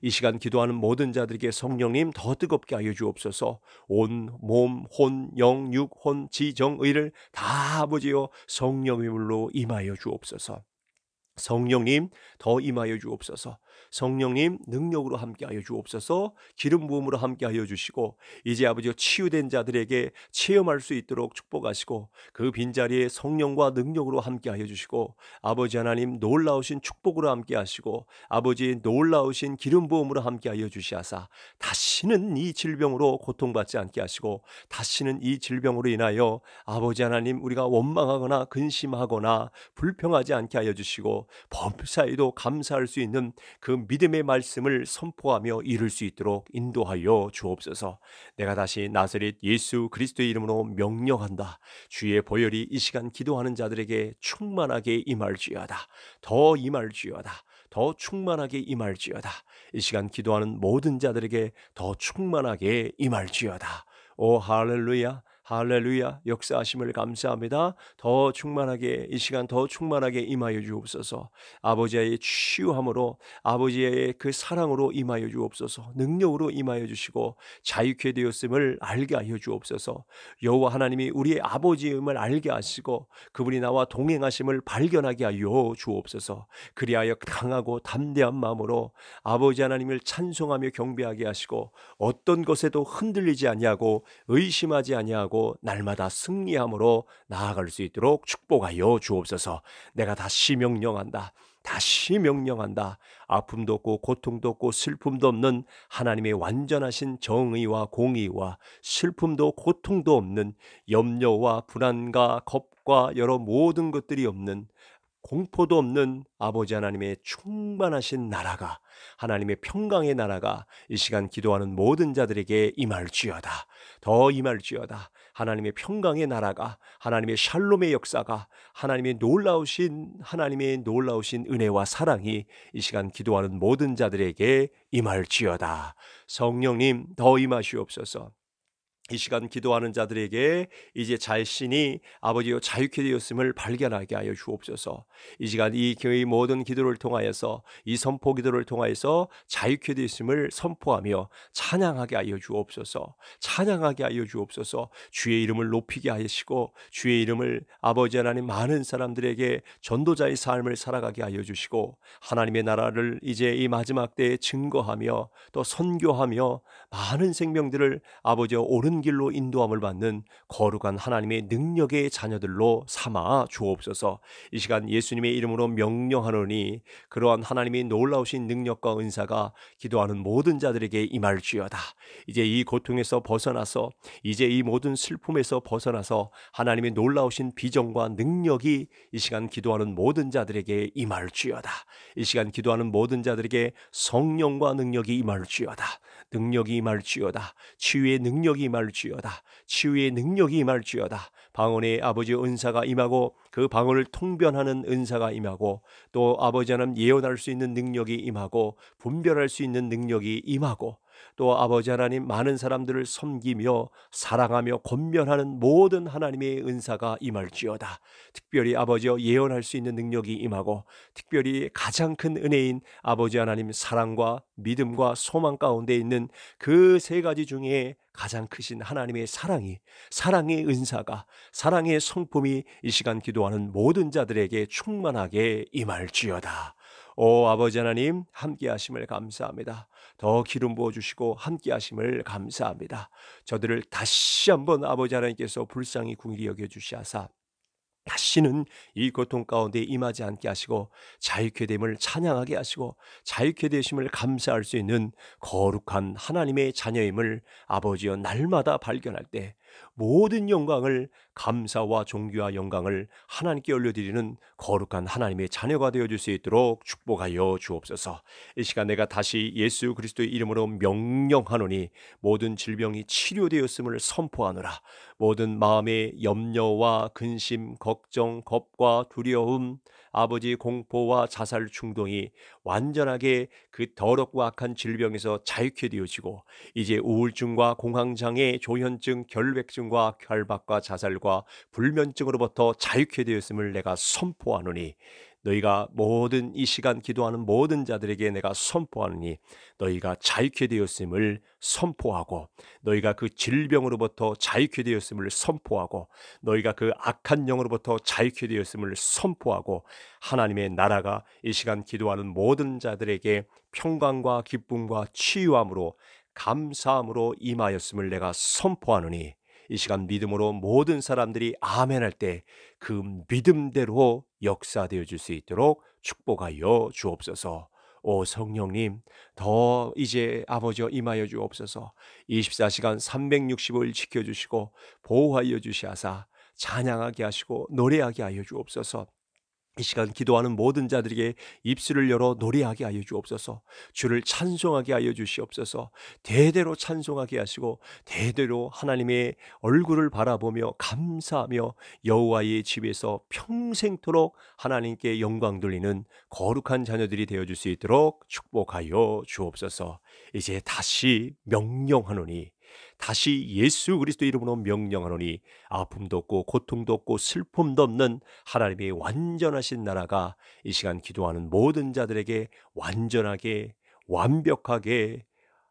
이 시간 기도하는 모든 자들에게 성령님 더 뜨겁게 하여 주옵소서. 온, 몸, 혼, 영, 육, 혼, 지, 정, 의를 다 아버지여 성령의 물로 임하여 주옵소서. 성령님 더 임하여 주옵소서. 성령님 능력으로 함께하여 주옵소서 기름 부음으로 함께하여 주시고 이제 아버지여 치유된 자들에게 체험할 수 있도록 축복하시고 그 빈자리에 성령과 능력으로 함께하여 주시고 아버지 하나님 놀라우신 축복으로 함께하시고 아버지 놀라우신 기름 부음으로 함께하여 주시하사 다시는 이 질병으로 고통받지 않게 하시고 다시는 이 질병으로 인하여 아버지 하나님 우리가 원망하거나 근심하거나 불평하지 않게 하여 주시고 범사에도 감사할 수 있는 그 믿음의 말씀을 선포하며 이룰 수 있도록 인도하여 주옵소서. 내가 다시 나사렛 예수 그리스도의 이름으로 명령한다. 주의 보혈이 이 시간 기도하는 자들에게 충만하게 임할지어다. 더 임할지어다. 더 충만하게 임할지어다. 이 시간 기도하는 모든 자들에게 더 충만하게 임할지어다. 오 할렐루야. 할렐루야 역사하심을 감사합니다. 더 충만하게 이 시간 더 충만하게 임하여 주옵소서. 아버지의 치유함으로 아버지의 그 사랑으로 임하여 주옵소서. 능력으로 임하여 주시고 자유케 되었음을 알게 하여 주옵소서. 여호와 하나님이 우리의 아버지임을 알게 하시고 그분이 나와 동행하심을 발견하게 하여 주옵소서. 그리하여 강하고 담대한 마음으로 아버지 하나님을 찬송하며 경배하게 하시고 어떤 것에도 흔들리지 아니하고 의심하지 아니하고 하고 날마다 승리함으로 나아갈 수 있도록 축복하여 주옵소서. 내가 다시 명령한다. 다시 명령한다. 아픔도 없고 고통도 없고 슬픔도 없는 하나님의 완전하신 정의와 공의와 슬픔도 고통도 없는 염려와 불안과 겁과 여러 모든 것들이 없는 공포도 없는 아버지 하나님의 충만하신 나라가 하나님의 평강의 나라가 이 시간 기도하는 모든 자들에게 임할지어다 더 임할지어다 하나님의 평강의 나라가 하나님의 샬롬의 역사가 하나님의 놀라우신 하나님의 놀라우신 은혜와 사랑이 이 시간 기도하는 모든 자들에게 임할지어다. 성령님 더 임하시옵소서. 이 시간 기도하는 자들에게 이제 자신이 아버지여 자유케 되었음을 발견하게 하여 주옵소서. 이 시간 이 교회의 모든 기도를 통하여서 이 선포 기도를 통하여서 자유케 되었음을 선포하며 찬양하게 하여 주옵소서. 찬양하게 하여 주옵소서. 주의 이름을 높이게 하시고 주의 이름을 아버지 하나님 많은 사람들에게 전도자의 삶을 살아가게 하여 주시고 하나님의 나라를 이제 이 마지막 때에 증거하며 또 선교하며 많은 생명들을 아버지여 옳은 길로 인도함을 받는 거룩한 하나님의 능력의 자녀들로 삼아 주옵소서. 이 시간 예수님의 이름으로 명령하노니 그러한 하나님의 놀라우신 능력과 은사가 기도하는 모든 자들에게 임할지어다. 이제 이 고통에서 벗어나서 이제 이 모든 슬픔에서 벗어나서 하나님의 놀라우신 비전과 능력이 이 시간 기도하는 모든 자들에게 임할지어다. 이 시간 기도하는 모든 자들에게 성령과 능력이 임할지어다. 능력이 임할지어다. 치유의 능력이 임할지어다. 임어다 치유의 능력이 임할주어다 방언의 아버지 은사가 임하고 그 방언을 통변하는 은사가 임하고 또 아버지 하나님 예언할 수 있는 능력이 임하고 분별할 수 있는 능력이 임하고 또 아버지 하나님 많은 사람들을 섬기며 사랑하며 권면하는 모든 하나님의 은사가 임할지어다. 특별히 아버지여 예언할 수 있는 능력이 임하고 특별히 가장 큰 은혜인 아버지 하나님 사랑과 믿음과 소망 가운데 있는 그 세 가지 중에 가장 크신 하나님의 사랑이, 사랑의 은사가, 사랑의 성품이 이 시간 기도하는 모든 자들에게 충만하게 임할지어다. 오 아버지 하나님 함께 하심을 감사합니다. 더 기름 부어 주시고 함께 하심을 감사합니다. 저들을 다시 한번 아버지 하나님께서 불쌍히 궁리 여겨 주시하사 다시는 이 고통 가운데 임하지 않게 하시고 자유케 됨을 찬양하게 하시고 자유케 되심을 감사할 수 있는 거룩한 하나님의 자녀임을 아버지여 날마다 발견할 때 모든 영광을 감사와 종교와 영광을 하나님께 올려드리는 거룩한 하나님의 자녀가 되어줄 수 있도록 축복하여 주옵소서. 이 시간 내가 다시 예수 그리스도의 이름으로 명령하노니 모든 질병이 치료되었음을 선포하노라. 모든 마음의 염려와 근심, 걱정, 겁과 두려움, 아버지의 공포와 자살 충동이 완전하게 그 더럽고 악한 질병에서 자유케 되어지고 이제 우울증과 공황장애, 조현증, 결백증과 결박과 자살과 불면증으로부터 자유케 되었음을 내가 선포하노니 너희가 모든 이 시간 기도하는 모든 자들에게 내가 선포하느니 너희가 자유케 되었음을 선포하고 너희가 그 질병으로부터 자유케 되었음을 선포하고 너희가 그 악한 영으로부터 자유케 되었음을 선포하고 하나님의 나라가 이 시간 기도하는 모든 자들에게 평강과 기쁨과 치유함으로 감사함으로 임하였음을 내가 선포하느니 이 시간 믿음으로 모든 사람들이 아멘 할 때 그 믿음대로 역사되어 줄 수 있도록 축복하여 주옵소서. 오 성령님 더 이제 아버지 임하여 주옵소서 24시간 365일 지켜주시고 보호하여 주시하사 찬양하게 하시고 노래하게 하여 주옵소서 이 시간 기도하는 모든 자들에게 입술을 열어 노래하게 하여 주옵소서. 주를 찬송하게 하여 주시옵소서. 대대로 찬송하게 하시고 대대로 하나님의 얼굴을 바라보며 감사하며 여호와의 집에서 평생토록 하나님께 영광 돌리는 거룩한 자녀들이 되어 줄 수 있도록 축복하여 주옵소서. 이제 다시 명령하노니 다시 예수 그리스도 이름으로 명령하노니 아픔도 없고 고통도 없고 슬픔도 없는 하나님의 완전하신 나라가 이 시간 기도하는 모든 자들에게 완전하게 완벽하게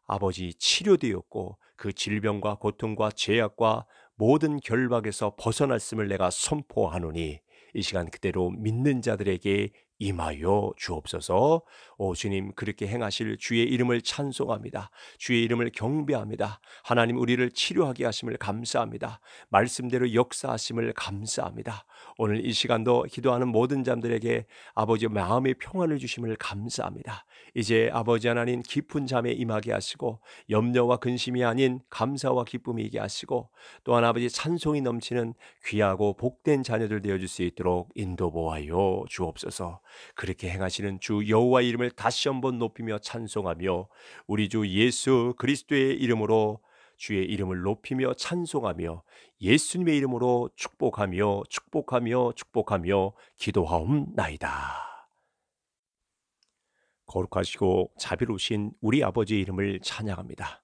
아버지 치료되었고 그 질병과 고통과 죄악과 모든 결박에서 벗어났음을 내가 선포하노니 이 시간 그대로 믿는 자들에게 임하여 주옵소서. 오 주님 그렇게 행하실 주의 이름을 찬송합니다. 주의 이름을 경배합니다. 하나님 우리를 치료하게 하심을 감사합니다. 말씀대로 역사하심을 감사합니다. 오늘 이 시간도 기도하는 모든 잠들에게 아버지 마음의 평안을 주심을 감사합니다. 이제 아버지 하나님 깊은 잠에 임하게 하시고 염려와 근심이 아닌 감사와 기쁨이게 하시고 또한 아버지 찬송이 넘치는 귀하고 복된 자녀들 되어 줄수 있도록 인도 보아요 주옵소서. 그렇게 행하시는 주 여호와 이름을 다시 한번 높이며 찬송하며 우리 주 예수 그리스도의 이름으로 주의 이름을 높이며 찬송하며 예수님의 이름으로 축복하며 축복하며 축복하며 기도하옵나이다. 거룩하시고 자비로우신 우리 아버지 이름을 찬양합니다.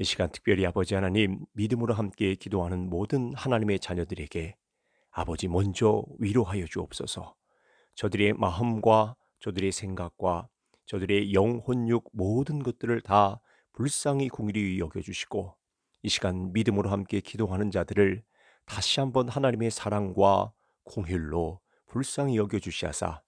이 시간 특별히 아버지 하나님 믿음으로 함께 기도하는 모든 하나님의 자녀들에게 아버지 먼저 위로하여 주옵소서. 저들의 마음과 저들의 생각과 저들의 영혼육 모든 것들을 다 불쌍히 궁일이 여겨주시고 이 시간 믿음으로 함께 기도하는 자들을 다시 한번 하나님의 사랑과 공휼로 불쌍히 여겨주시하사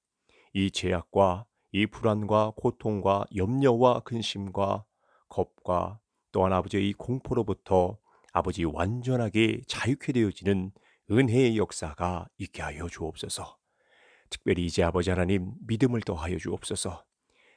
이죄악과이 불안과 고통과 염려와 근심과 겁과 또한 아버지의 공포로부터 아버지 완전하게 자유케 되어지는 은혜의 역사가 있게 하여 주옵소서. 특별히 이제 아버지 하나님 믿음을 더하여 주옵소서.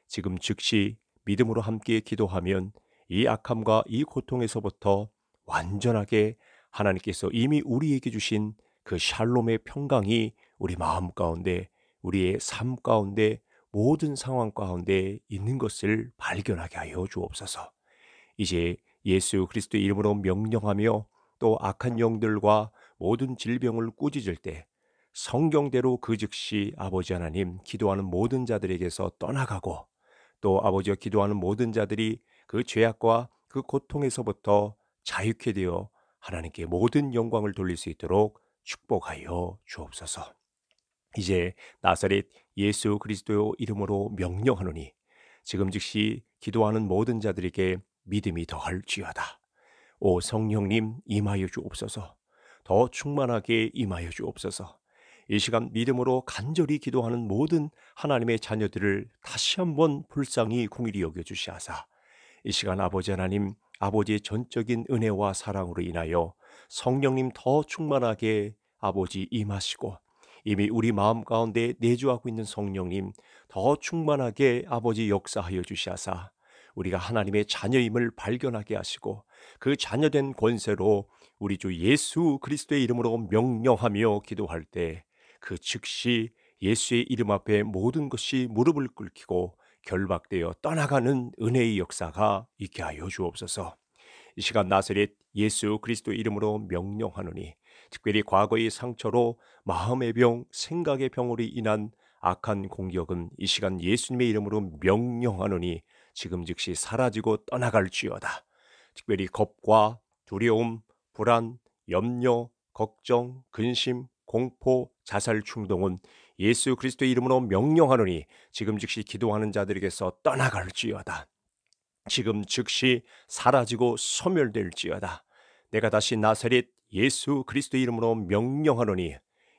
지금 즉시 믿음으로 함께 기도하면 이 악함과 이 고통에서부터 완전하게 하나님께서 이미 우리에게 주신 그 샬롬의 평강이 우리 마음 가운데, 우리의 삶 가운데, 모든 상황 가운데 있는 것을 발견하게 하여 주옵소서. 이제 예수 그리스도 이름으로 명령하며 또 악한 영들과 모든 질병을 꾸짖을 때 성경대로 그 즉시 아버지 하나님 기도하는 모든 자들에게서 떠나가고 또 아버지와 기도하는 모든 자들이 그 죄악과 그 고통에서부터 자유케 되어 하나님께 모든 영광을 돌릴 수 있도록 축복하여 주옵소서. 이제 나사렛 예수 그리스도의 이름으로 명령하노니 지금 즉시 기도하는 모든 자들에게 믿음이 더할지어다. 오 성령님 임하여 주옵소서. 더 충만하게 임하여 주옵소서. 이 시간 믿음으로 간절히 기도하는 모든 하나님의 자녀들을 다시 한번 불쌍히 궁일이 여겨주시하사 이 시간 아버지 하나님 아버지의 전적인 은혜와 사랑으로 인하여 성령님 더 충만하게 아버지 임하시고 이미 우리 마음 가운데 내주하고 있는 성령님 더 충만하게 아버지 역사하여 주시하사 우리가 하나님의 자녀임을 발견하게 하시고 그 자녀된 권세로 우리 주 예수 그리스도의 이름으로 명령하며 기도할 때그 즉시 예수의 이름 앞에 모든 것이 무릎을 꿇기고 결박되어 떠나가는 은혜의 역사가 있게 하여 주옵소서. 이 시간 나세렛 예수 그리스도 이름으로 명령하노니 특별히 과거의 상처로 마음의 병, 생각의 병으로 인한 악한 공격은 이 시간 예수님의 이름으로 명령하노니 지금 즉시 사라지고 떠나갈지어다. 특별히 겁과 두려움, 불안, 염려, 걱정, 근심, 공포, 자살 충동은 예수 그리스도의 이름으로 명령하노니 지금 즉시 기도하는 자들에게서 떠나갈지어다. 지금 즉시 사라지고 소멸될지어다. 내가 다시 나사렛 예수 그리스도 이름으로 명령하노니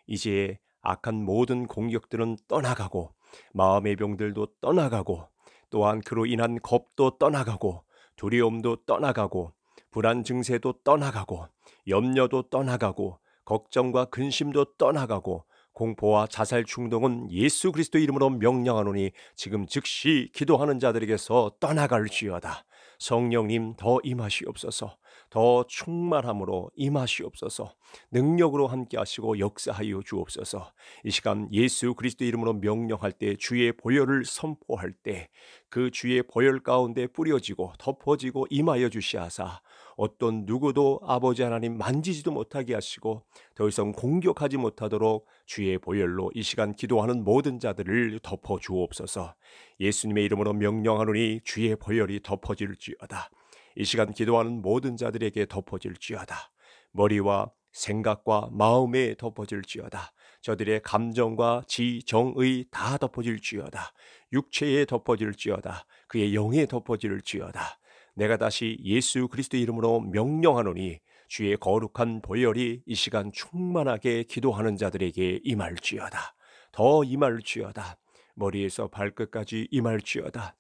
이제 악한 모든 공격들은 떠나가고 마음의 병들도 떠나가고 또한 그로 인한 겁도 떠나가고 두려움도 떠나가고 불안 증세도 떠나가고 염려도 떠나가고 걱정과 근심도 떠나가고 공포와 자살 충동은 예수 그리스도 이름으로 명령하노니 지금 즉시 기도하는 자들에게서 떠나갈지어다. 성령님 더 임하시옵소서. 더 충만함으로 임하시옵소서. 능력으로 함께 하시고 역사하여 주옵소서. 이 시간 예수 그리스도 이름으로 명령할 때 주의 보혈을 선포할 때 그 주의 보혈 가운데 뿌려지고 덮어지고 임하여 주시하사 어떤 누구도 아버지 하나님 만지지도 못하게 하시고 더 이상 공격하지 못하도록 주의 보혈로 이 시간 기도하는 모든 자들을 덮어 주옵소서. 예수님의 이름으로 명령하노니 주의 보혈이 덮어질지어다. 이 시간 기도하는 모든 자들에게 덮어질지어다. 머리와 생각과 마음에 덮어질지어다. 저들의 감정과 지, 정의 다 덮어질지어다. 육체에 덮어질지어다. 그의 영에 덮어질지어다. 내가 다시 예수 그리스도 이름으로 명령하노니 주의 거룩한 보혈이 이 시간 충만하게 기도하는 자들에게 임할지어다. 더 임할지어다. 머리에서 발끝까지 임할지어다.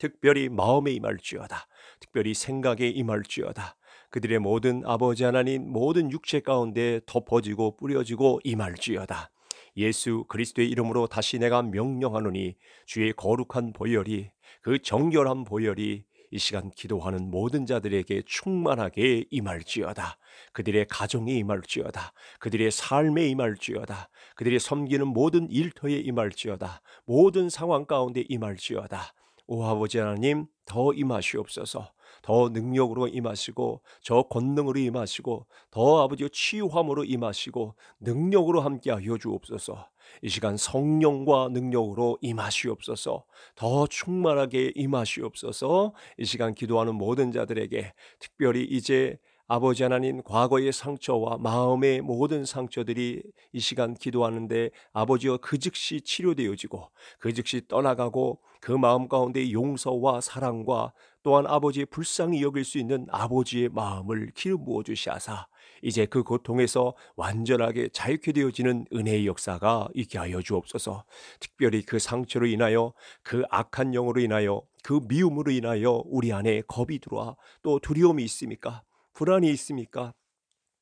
특별히 마음에 임할지어다. 특별히 생각에 임할지어다. 그들의 모든 아버지 하나님 모든 육체 가운데 덮어지고 뿌려지고 임할지어다. 예수 그리스도의 이름으로 다시 내가 명령하노니 주의 거룩한 보혈이 그 정결한 보혈이 이 시간 기도하는 모든 자들에게 충만하게 임할지어다. 그들의 가정에 임할지어다. 그들의 삶에 임할지어다. 그들이 섬기는 모든 일터에 임할지어다. 모든 상황 가운데 임할지어다. 오 아버지 하나님 더 임하시옵소서. 더 능력으로 임하시고 저 권능으로 임하시고 더아버지 치유함으로 임하시고 능력으로 함께하여 주옵소서. 이 시간 성령과 능력으로 임하시옵소서. 더 충만하게 임하시옵소서. 이 시간 기도하는 모든 자들에게 특별히 이제 아버지 하나님 과거의 상처와 마음의 모든 상처들이 이 시간 기도하는데 아버지여 그 즉시 치료되어지고 그 즉시 떠나가고 그 마음 가운데 용서와 사랑과 또한 아버지의 불쌍히 여길 수 있는 아버지의 마음을 기름 부어 주시하사 이제 그 고통에서 완전하게 자유케 되어지는 은혜의 역사가 있게 하여 주옵소서. 특별히 그 상처로 인하여 그 악한 영으로 인하여 그 미움으로 인하여 우리 안에 겁이 들어와 또 두려움이 있습니까? 불안이 있습니까?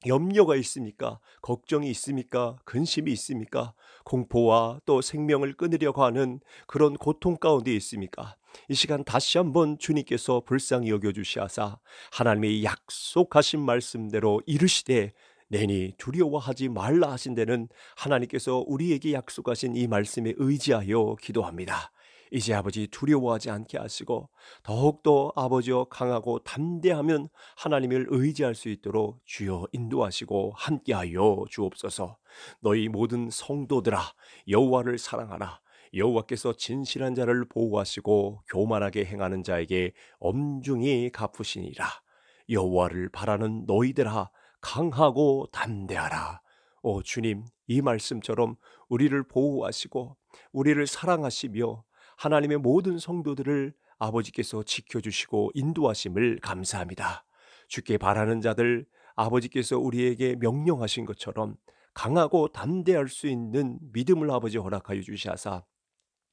염려가 있습니까? 걱정이 있습니까? 근심이 있습니까? 공포와 또 생명을 끊으려고 하는 그런 고통 가운데 있습니까? 이 시간 다시 한번 주님께서 불쌍히 여겨주시하사 하나님의 약속하신 말씀대로 이르시되 내니 두려워하지 말라 하신 데는 하나님께서 우리에게 약속하신 이 말씀에 의지하여 기도합니다. 이제 아버지 두려워하지 않게 하시고 더욱더 아버지여 강하고 담대하면 하나님을 의지할 수 있도록 주여 인도하시고 함께하여 주옵소서. 너희 모든 성도들아 여호와를 사랑하라. 여호와께서 진실한 자를 보호하시고 교만하게 행하는 자에게 엄중히 갚으시니라. 여호와를 바라는 너희들아 강하고 담대하라. 오 주님, 이 말씀처럼 우리를 보호하시고 우리를 사랑하시며 하나님의 모든 성도들을 아버지께서 지켜주시고 인도하심을 감사합니다. 주께 바라는 자들 아버지께서 우리에게 명령하신 것처럼 강하고 담대할 수 있는 믿음을 아버지 허락하여 주시사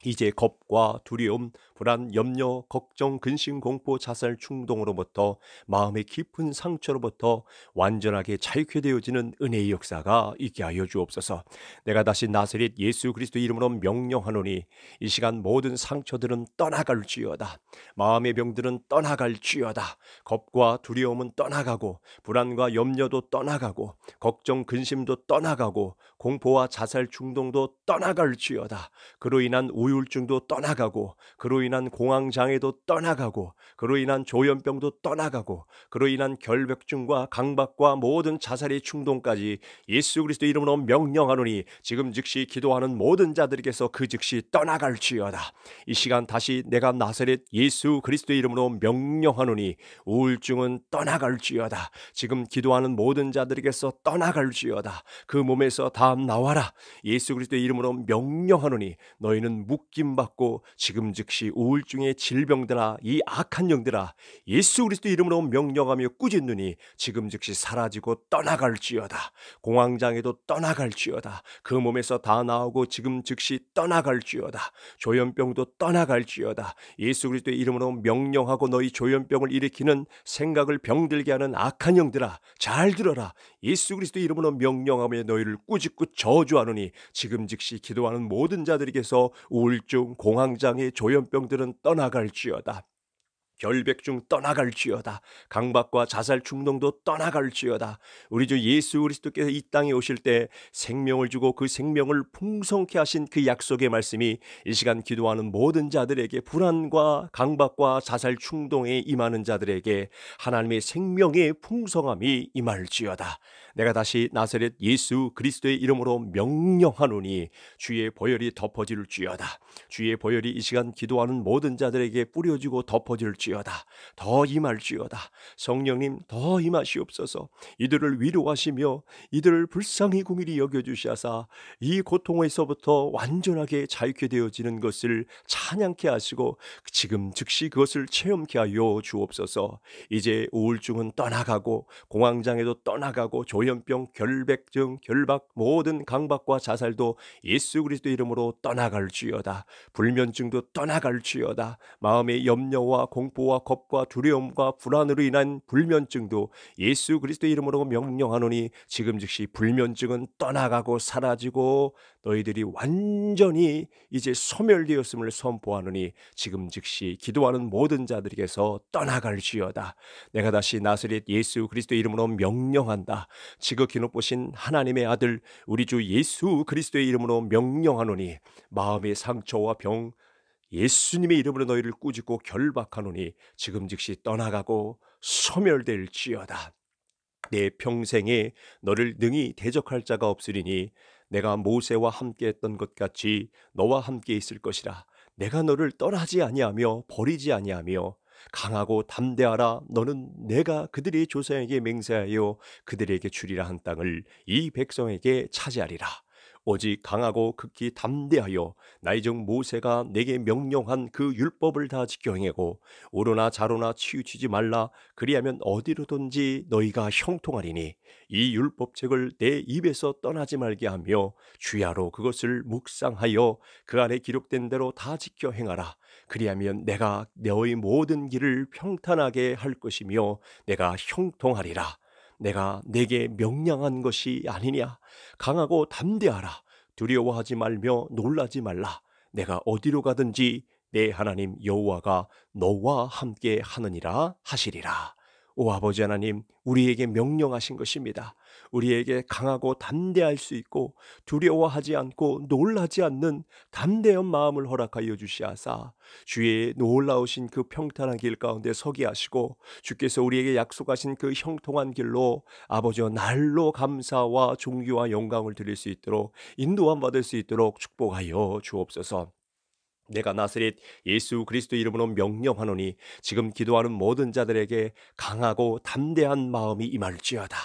이제 겁과 두려움, 불안, 염려, 걱정, 근심, 공포, 자살, 충동으로부터 마음의 깊은 상처로부터 완전하게 자유케되어지는 은혜의 역사가 있게 하여 주옵소서. 내가 다시 나세렛 예수 그리스도 이름으로 명령하노니 이 시간 모든 상처들은 떠나갈지어다. 마음의 병들은 떠나갈지어다. 겁과 두려움은 떠나가고 불안과 염려도 떠나가고 걱정, 근심도 떠나가고 공포와 자살, 충동도 떠나갈지어다. 그로 인한 우 우울증도 떠나가고 그로 인한 공황 장애도 떠나가고 그로 인한 조현병도 떠나가고 그로 인한 결벽증과 강박과 모든 자살의 충동까지 예수 그리스도 이름으로 명령하노니 지금 즉시 기도하는 모든 자들에게서 그 즉시 떠나갈지어다. 이 시간 다시 내가 나사렛 예수 그리스도 이름으로 명령하노니 우울증은 떠나갈지어다. 지금 기도하는 모든 자들에게서 떠나갈지어다. 그 몸에서 다음 나와라. 예수 그리스도 이름으로 명령하노니 너희는 무 묶임 받고 지금 즉시 우울증의질병들아이 악한 영들아 예수 그리스도 이름으로 명령하며 꾸짖느니 지금 즉시 사라지고 떠나갈지어다 공황장애도 떠나갈지어다 그 몸에서 다 나오고 지금 즉시 떠나갈지어다 조현병도 떠나갈지어다 예수 그리스도의 이름으로 명령하고 너희 조현병을 일으키는 생각을 병들게 하는 악한 영들아 잘 들어라 예수 그리스도 이름으로 명령하며 너희를 꾸짖고 저주하느니 지금 즉시 기도하는 모든 자들에게서 우울 우울증, 공황장애, 조현병들은 떠나갈지어다. 결백중 떠나갈지어다. 강박과 자살 충동도 떠나갈지어다. 우리 주 예수 그리스도께서 이 땅에 오실 때 생명을 주고 그 생명을 풍성케 하신 그 약속의 말씀이 이 시간 기도하는 모든 자들에게 불안과 강박과 자살 충동에 임하는 자들에게 하나님의 생명의 풍성함이 임할지어다. 내가 다시 나사렛 예수 그리스도의 이름으로 명령하노니 주의 보혈이 덮어질지어다. 주의 보혈이 이 시간 기도하는 모든 자들에게 뿌려지고 덮어질지어다. 임지어다더 임할지어다. 성령님 더 임하시옵소서. 이들을 위로하시며 이들을 불쌍히 궁일히 여겨 주시하사 이 고통에서부터 완전하게 자유케 되어지는 것을 찬양케 하시고 지금 즉시 그것을 체험케 하여 주옵소서. 이제 우울증은 떠나가고 공황장애도 떠나가고 조현병, 결백증, 결박 모든 강박과 자살도 예수 그리스도 이름으로 떠나갈지어다. 불면증도 떠나갈지어다. 마음의 염려와 공포 공포와 겁과 두려움과 불안으로 인한 불면증도 예수 그리스도 이름으로 명령하노니 지금 즉시 불면증은 떠나가고 사라지고 너희들이 완전히 이제 소멸되었음을 선포하노니 지금 즉시 기도하는 모든 자들에게서 떠나갈지어다. 내가 다시 나스렛 예수 그리스도 이름으로 명령한다. 지극히 높으신 하나님의 아들 우리 주 예수 그리스도의 이름으로 명령하노니 마음의 상처와 병 예수님의 이름으로 너희를 꾸짖고 결박하노니 지금 즉시 떠나가고 소멸될지어다. 내 평생에 너를 능히 대적할 자가 없으리니 내가 모세와 함께 했던 것 같이 너와 함께 있을 것이라. 내가 너를 떠나지 아니하며 버리지 아니하며 강하고 담대하라 너는 내가 그들이 조상에게 맹세하여 그들에게 주리라 한 땅을 이 백성에게 차지하리라 오직 강하고 극히 담대하여 나의 종 모세가 내게 명령한 그 율법을 다 지켜 행하고 오로나 자로나 치우치지 말라 그리하면 어디로든지 너희가 형통하리니 이 율법책을 내 입에서 떠나지 말게 하며 주야로 그것을 묵상하여 그 안에 기록된 대로 다 지켜 행하라 그리하면 내가 너의 모든 길을 평탄하게 할 것이며 내가 형통하리라 내가 내게 명령한 것이 아니냐 강하고 담대하라 두려워하지 말며 놀라지 말라 내가 어디로 가든지 내 하나님 여호와가 너와 함께 하느니라 하시리라 오 아버지 하나님 우리에게 명령하신 것입니다 우리에게 강하고 담대할 수 있고 두려워하지 않고 놀라지 않는 담대한 마음을 허락하여 주시하사 주의 놀라우신 그 평탄한 길 가운데 서게 하시고 주께서 우리에게 약속하신 그 형통한 길로 아버지와 날로 감사와 종교와 영광을 드릴 수 있도록 인도함 받을 수 있도록 축복하여 주옵소서. 내가 나스렛 예수 그리스도 이름으로 명령하노니 지금 기도하는 모든 자들에게 강하고 담대한 마음이 임할지어다.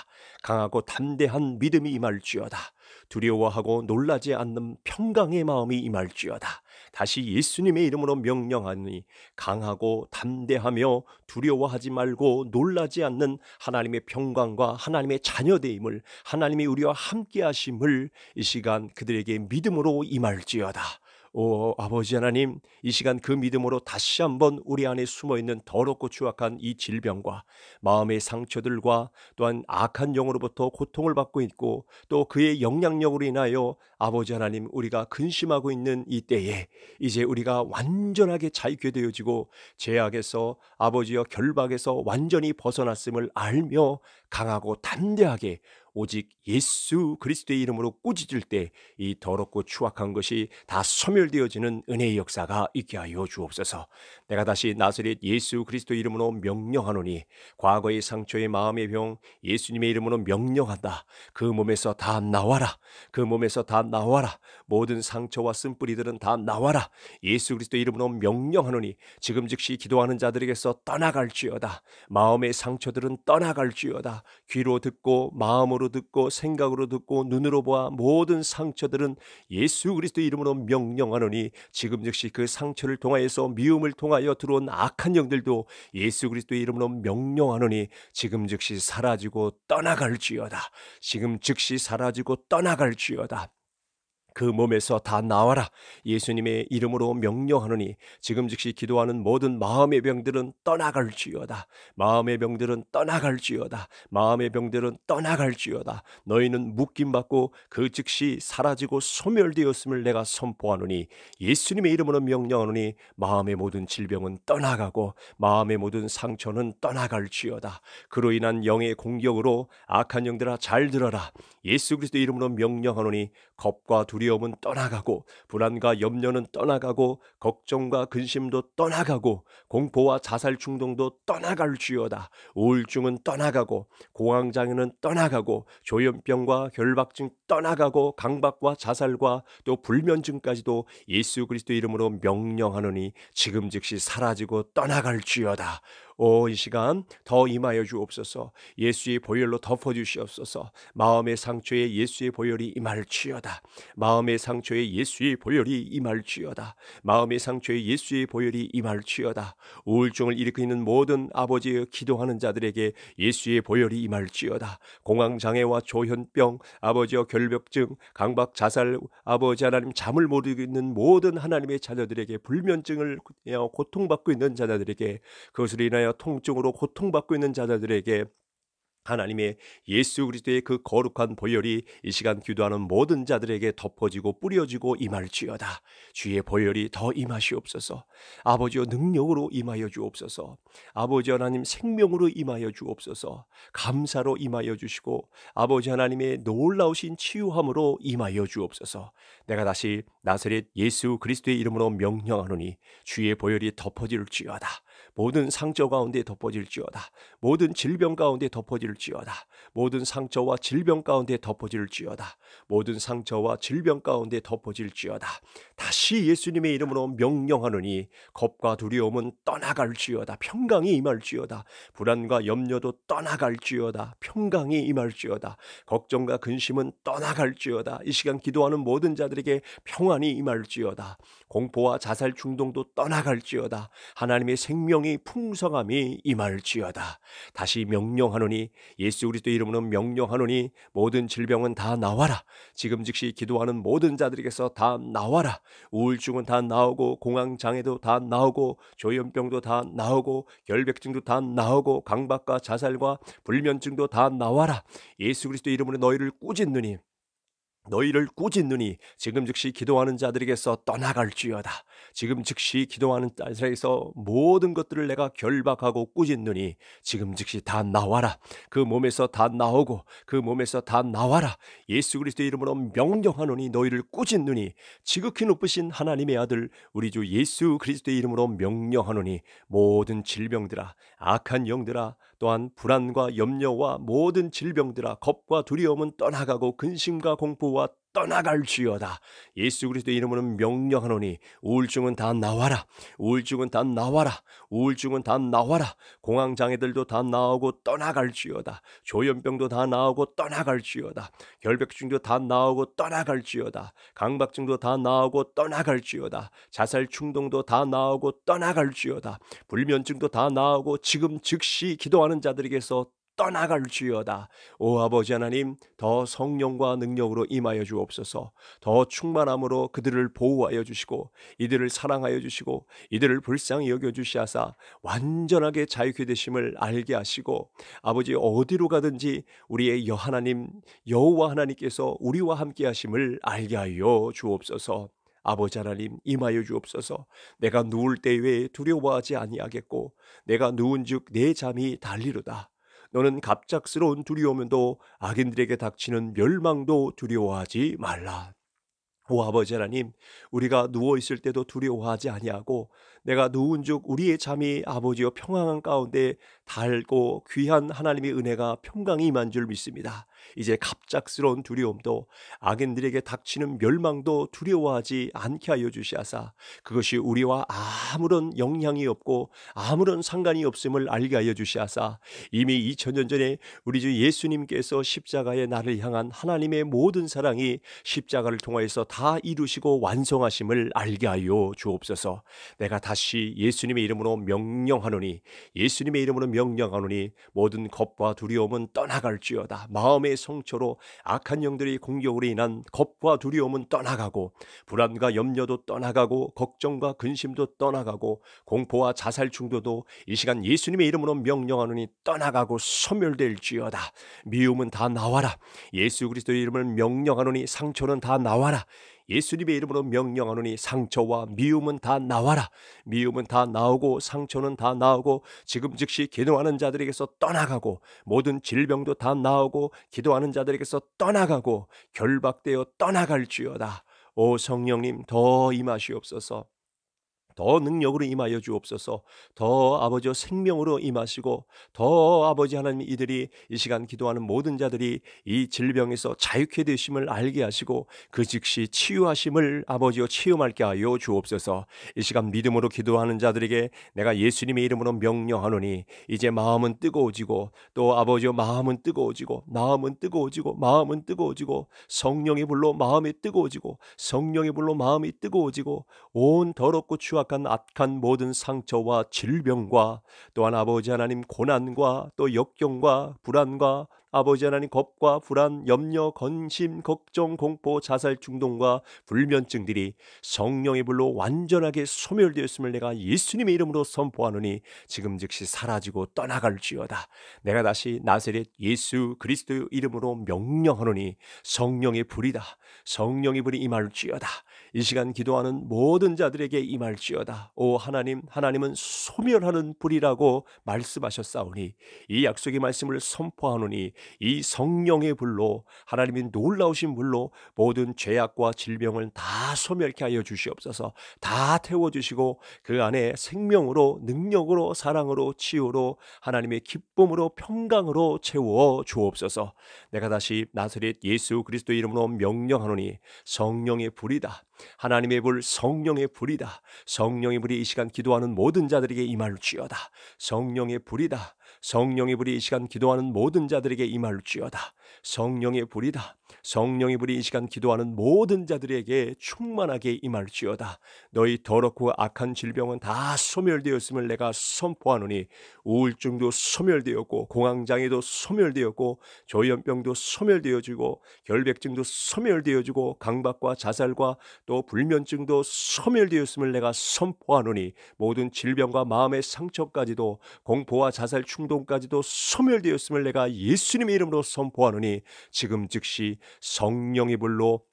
강하고 담대한 믿음이 임할지어다. 두려워하고 놀라지 않는 평강의 마음이 임할지어다. 다시 예수님의 이름으로 명령하니 강하고 담대하며 두려워하지 말고 놀라지 않는 하나님의 평강과 하나님의 자녀됨을 하나님의 우리와 함께 하심을 이 시간 그들에게 믿음으로 임할지어다. 오 아버지 하나님 이 시간 그 믿음으로 다시 한번 우리 안에 숨어 있는 더럽고 추악한 이 질병과 마음의 상처들과 또한 악한 영으로부터 고통을 받고 있고 또 그의 영향력으로 인하여 아버지 하나님 우리가 근심하고 있는 이 때에 이제 우리가 완전하게 자유케 되어지고 죄악에서 아버지여 결박에서 완전히 벗어났음을 알며 강하고 단대하게 오직 예수 그리스도의 이름으로 꾸짖을 때 이 더럽고 추악한 것이 다 소멸되어지는 은혜의 역사가 있게 하여 주옵소서. 내가 다시 나스렛 예수 그리스도 이름으로 명령하노니 과거의 상처의 마음의 병 예수님의 이름으로 명령한다. 그 몸에서 다 나와라. 그 몸에서 다 나와라. 모든 상처와 쓴뿌리들은 다 나와라. 예수 그리스도 이름으로 명령하노니 지금 즉시 기도하는 자들에게서 떠나갈지어다. 마음의 상처들은 떠나갈지어다. 귀로 듣고 마음으로 마음으로 듣고 생각으로 듣고 눈으로 보아 모든 상처들은 예수 그리스도 이름으로 명령하노니 지금 즉시 그 상처를 통하여서 미움을 통하여 들어온 악한 영들도 예수 그리스도 이름으로 명령하노니 지금 즉시 사라지고 떠나갈지어다. 지금 즉시 사라지고 떠나갈지어다. 그 몸에서 다 나와라. 예수님의 이름으로 명령하노니 지금 즉시 기도하는 모든 마음의 병들은 떠나갈지어다. 마음의 병들은 떠나갈지어다. 마음의 병들은 떠나갈지어다. 너희는 묶임 받고 그 즉시 사라지고 소멸되었음을 내가 선포하노니 예수님의 이름으로 명령하노니 마음의 모든 질병은 떠나가고 마음의 모든 상처는 떠나갈지어다. 그로 인한 영의 공격으로 악한 영들아 잘 들어라. 예수 그리스도 이름으로 명령하노니 겁과 두려움은 떠나가고 불안과 염려는 떠나가고 걱정과 근심도 떠나가고 공포와 자살 충동도 떠나갈지어다 우울증은 떠나가고 공황장애는 떠나가고 조현병과 결박증 떠나가고 강박과 자살과 또 불면증까지도 예수 그리스도 이름으로 명령하노니 지금 즉시 사라지고 떠나갈지어다 오이 시간 더 임하여 주옵소서. 예수의 보혈로 덮어 주시옵소서. 마음의 상처에 예수의 보혈이 임할지어다. 마음의 상처에 예수의 보혈이 임할지어다. 마음의 상처에 예수의 보혈이 임할지어다. 우울증을 일으키는 모든 아버지의 기도하는 자들에게 예수의 보혈이 임할지어다. 공황 장애와 조현병, 아버지와 결벽증, 강박 자살, 아버지 하나님 잠을 못 이루는 모든 하나님의 자녀들에게 불면증을 어, 고통받고 있는 자녀들에게 그것을 인하여 인하여 통증으로 고통받고 있는 자들에게 하나님의 예수 그리스도의 그 거룩한 보혈이 이 시간 기도하는 모든 자들에게 덮어지고 뿌려지고 임할지어다. 주의 보혈이 더 임하시옵소서. 아버지여 능력으로 임하여 주옵소서. 아버지 하나님 생명으로 임하여 주옵소서. 감사로 임하여 주시고 아버지 하나님의 놀라우신 치유함으로 임하여 주옵소서. 내가 다시 나사렛 예수 그리스도의 이름으로 명령하노니 주의 보혈이 덮어질지어다. 모든 상처 가운데 덮어질지어다. 모든 질병 가운데 덮어질지어다. 모든 상처와 질병 가운데 덮어질지어다. 모든 상처와 질병 가운데 덮어질지어다. 다시 예수님의 이름으로 명령하느니 겁과 두려움은 떠나갈지어다. 평강이 임할지어다. 불안과 염려도 떠나갈지어다. 평강이 임할지어다. 걱정과 근심은 떠나갈지어다. 이 시간 기도하는 모든 자들에게 평안이 임할지어다. 공포와 자살 충동도 떠나갈지어다. 하나님의 생명이 영이 풍성함이 임할지어다. 다시 명령하노니 예수 그리스도 이름으로 명령하노니 모든 질병은 다 나와라. 지금 즉시 기도하는 모든 자들에게서 다 나와라. 우울증은 다 나오고 공황 장애도 다 나오고 조현병도 다 나오고 결백증도 다 나오고 강박과 자살과 불면증도 다 나와라. 예수 그리스도 이름으로 너희를 꾸짖느니 너희를 꾸짖느니 지금 즉시 기도하는 자들에게서 떠나갈지어다. 지금 즉시 기도하는 자들에게서 모든 것들을 내가 결박하고 꾸짖느니 지금 즉시 다 나와라. 그 몸에서 다 나오고 그 몸에서 다 나와라. 예수 그리스도 이름으로 명령하노니 너희를 꾸짖느니 지극히 높으신 하나님의 아들 우리 주 예수 그리스도의 이름으로 명령하노니 모든 질병들아 악한 영들아 또한 불안과 염려와 모든 질병들아 겁과 두려움은 떠나가고 근심과 공포와 떠나갈지어다. 예수 그리스도 이름으로 명령하노니 우울증은 다 나와라. 우울증은 다 나와라. 우울증은 다 나와라. 공황 장애들도 다 나오고 떠나갈지어다. 조현병도 다 나오고 떠나갈지어다. 결벽증도 다 나오고 떠나갈지어다. 강박증도 다 나오고 떠나갈지어다. 자살 충동도 다 나오고 떠나갈지어다. 불면증도 다 나오고 지금 즉시 기도하는 자들에게서 떠나갈지어다. 오 아버지 하나님, 더 성령과 능력으로 임하여 주옵소서. 더 충만함으로 그들을 보호하여 주시고 이들을 사랑하여 주시고 이들을 불쌍히 여겨 주시하사 완전하게 자유케 되심을 알게 하시고 아버지 어디로 가든지 우리의 여 하나님 여호와 하나님께서 우리와 함께 하심을 알게 하여 주옵소서. 아버지 하나님 임하여 주옵소서. 내가 누울 때 외에 두려워하지 아니하겠고 내가 누운즉 내 잠이 달리로다. 너는 갑작스러운 두려움도 악인들에게 닥치는 멸망도 두려워하지 말라. 오 아버지 하나님, 우리가 누워 있을 때도 두려워하지 아니하고 내가 누운즉 우리의 잠이 아버지여 평안한 가운데 달고 귀한 하나님의 은혜가 평강이 임한 줄 믿습니다. 이제 갑작스러운 두려움도 악인들에게 닥치는 멸망도 두려워하지 않게 하여 주시하사 그것이 우리와 아무런 영향이 없고 아무런 상관이 없음을 알게 하여 주시하사 이미 2000년 전에 우리 주 예수님께서 십자가의 나를 향한 하나님의 모든 사랑이 십자가를 통하여서 다 이루시고 완성하심을 알게 하여 주옵소서. 내가 다시 다시 예수님의 이름으로 명령하노니 예수님의 이름으로 명령하노니 모든 겁과 두려움은 떠나갈지어다. 마음의 성초로 악한 영들의 공격으로 인한 겁과 두려움은 떠나가고 불안과 염려도 떠나가고 걱정과 근심도 떠나가고 공포와 자살 충도도 이 시간 예수님의 이름으로 명령하노니 떠나가고 소멸될지어다. 미움은 다 나와라. 예수 그리스도의 이름을 명령하노니 상처는 다 나와라. 예수님의 이름으로 명령하노니 상처와 미움은 다 나와라. 미움은 다 나오고 상처는 다 나오고 지금 즉시 기도하는 자들에게서 떠나가고 모든 질병도 다 나오고 기도하는 자들에게서 떠나가고 결박되어 떠나갈지어다. 오 성령님 더 임하시옵소서. 더 능력으로 임하여 주옵소서. 더 아버지여 생명으로 임하시고 더 아버지 하나님 이들이 이 시간 기도하는 모든 자들이 이 질병에서 자유케 되심을 알게 하시고 그 즉시 치유하심을 아버지여 체험할게 하여 주옵소서. 이 시간 믿음으로 기도하는 자들에게 내가 예수님의 이름으로 명령하노니 이제 마음은 뜨거워지고 또 아버지여 마음은 뜨거워지고 마음은 뜨거워지고 마음은 뜨거워지고 성령의 불로 마음이 뜨거워지고 성령의 불로 마음이 뜨거워지고 온 더럽고 추악 정확한 악한 모든 상처와 질병과 또한 아버지 하나님 고난과 또 역경과 불안과 아버지 하나님 겁과 불안, 염려, 건심, 걱정, 공포, 자살 충동과 불면증들이 성령의 불로 완전하게 소멸되었음을 내가 예수님의 이름으로 선포하노니 지금 즉시 사라지고 떠나갈지어다. 내가 다시 나세렛 예수 그리스도의 이름으로 명령하노니 성령의 불이다. 성령의 불이 임할지어다. 이 시간 기도하는 모든 자들에게 임할지어다. 오 하나님, 하나님은 소멸하는 불이라고 말씀하셨사오니 이 약속의 말씀을 선포하노니 이 성령의 불로 하나님이 놀라우신 불로 모든 죄악과 질병을 다 소멸케 하여 주시옵소서. 다 태워 주시고 그 안에 생명으로 능력으로 사랑으로 치유로 하나님의 기쁨으로 평강으로 채워 주옵소서. 내가 다시 나스렛 예수 그리스도 이름으로 명령하노니 성령의 불이다. 하나님의 불 성령의 불이다. 성령의 불이 이 시간 기도하는 모든 자들에게 임할지어다. 성령의 불이다. 성령의 불이 이 시간 기도하는 모든 자들에게 임할지어다. 성령의 불이다. 성령의 불이 이 시간 기도하는 모든 자들에게 충만하게 임할지어다. 너희 더럽고 악한 질병은 다 소멸되었음을 내가 선포하노니 우울증도 소멸되었고 공황장애도 소멸되었고 조현병도 소멸되어지고 결백증도 소멸되어지고 강박과 자살과 또 불면증도 소멸되었음을 내가 선포하노니 모든 질병과 마음의 상처까지도 공포와 자살 충동까지도 소멸되었음을 내가 예수님의 이름으로 선포하노니 하노니 지금 즉시 성령의 불로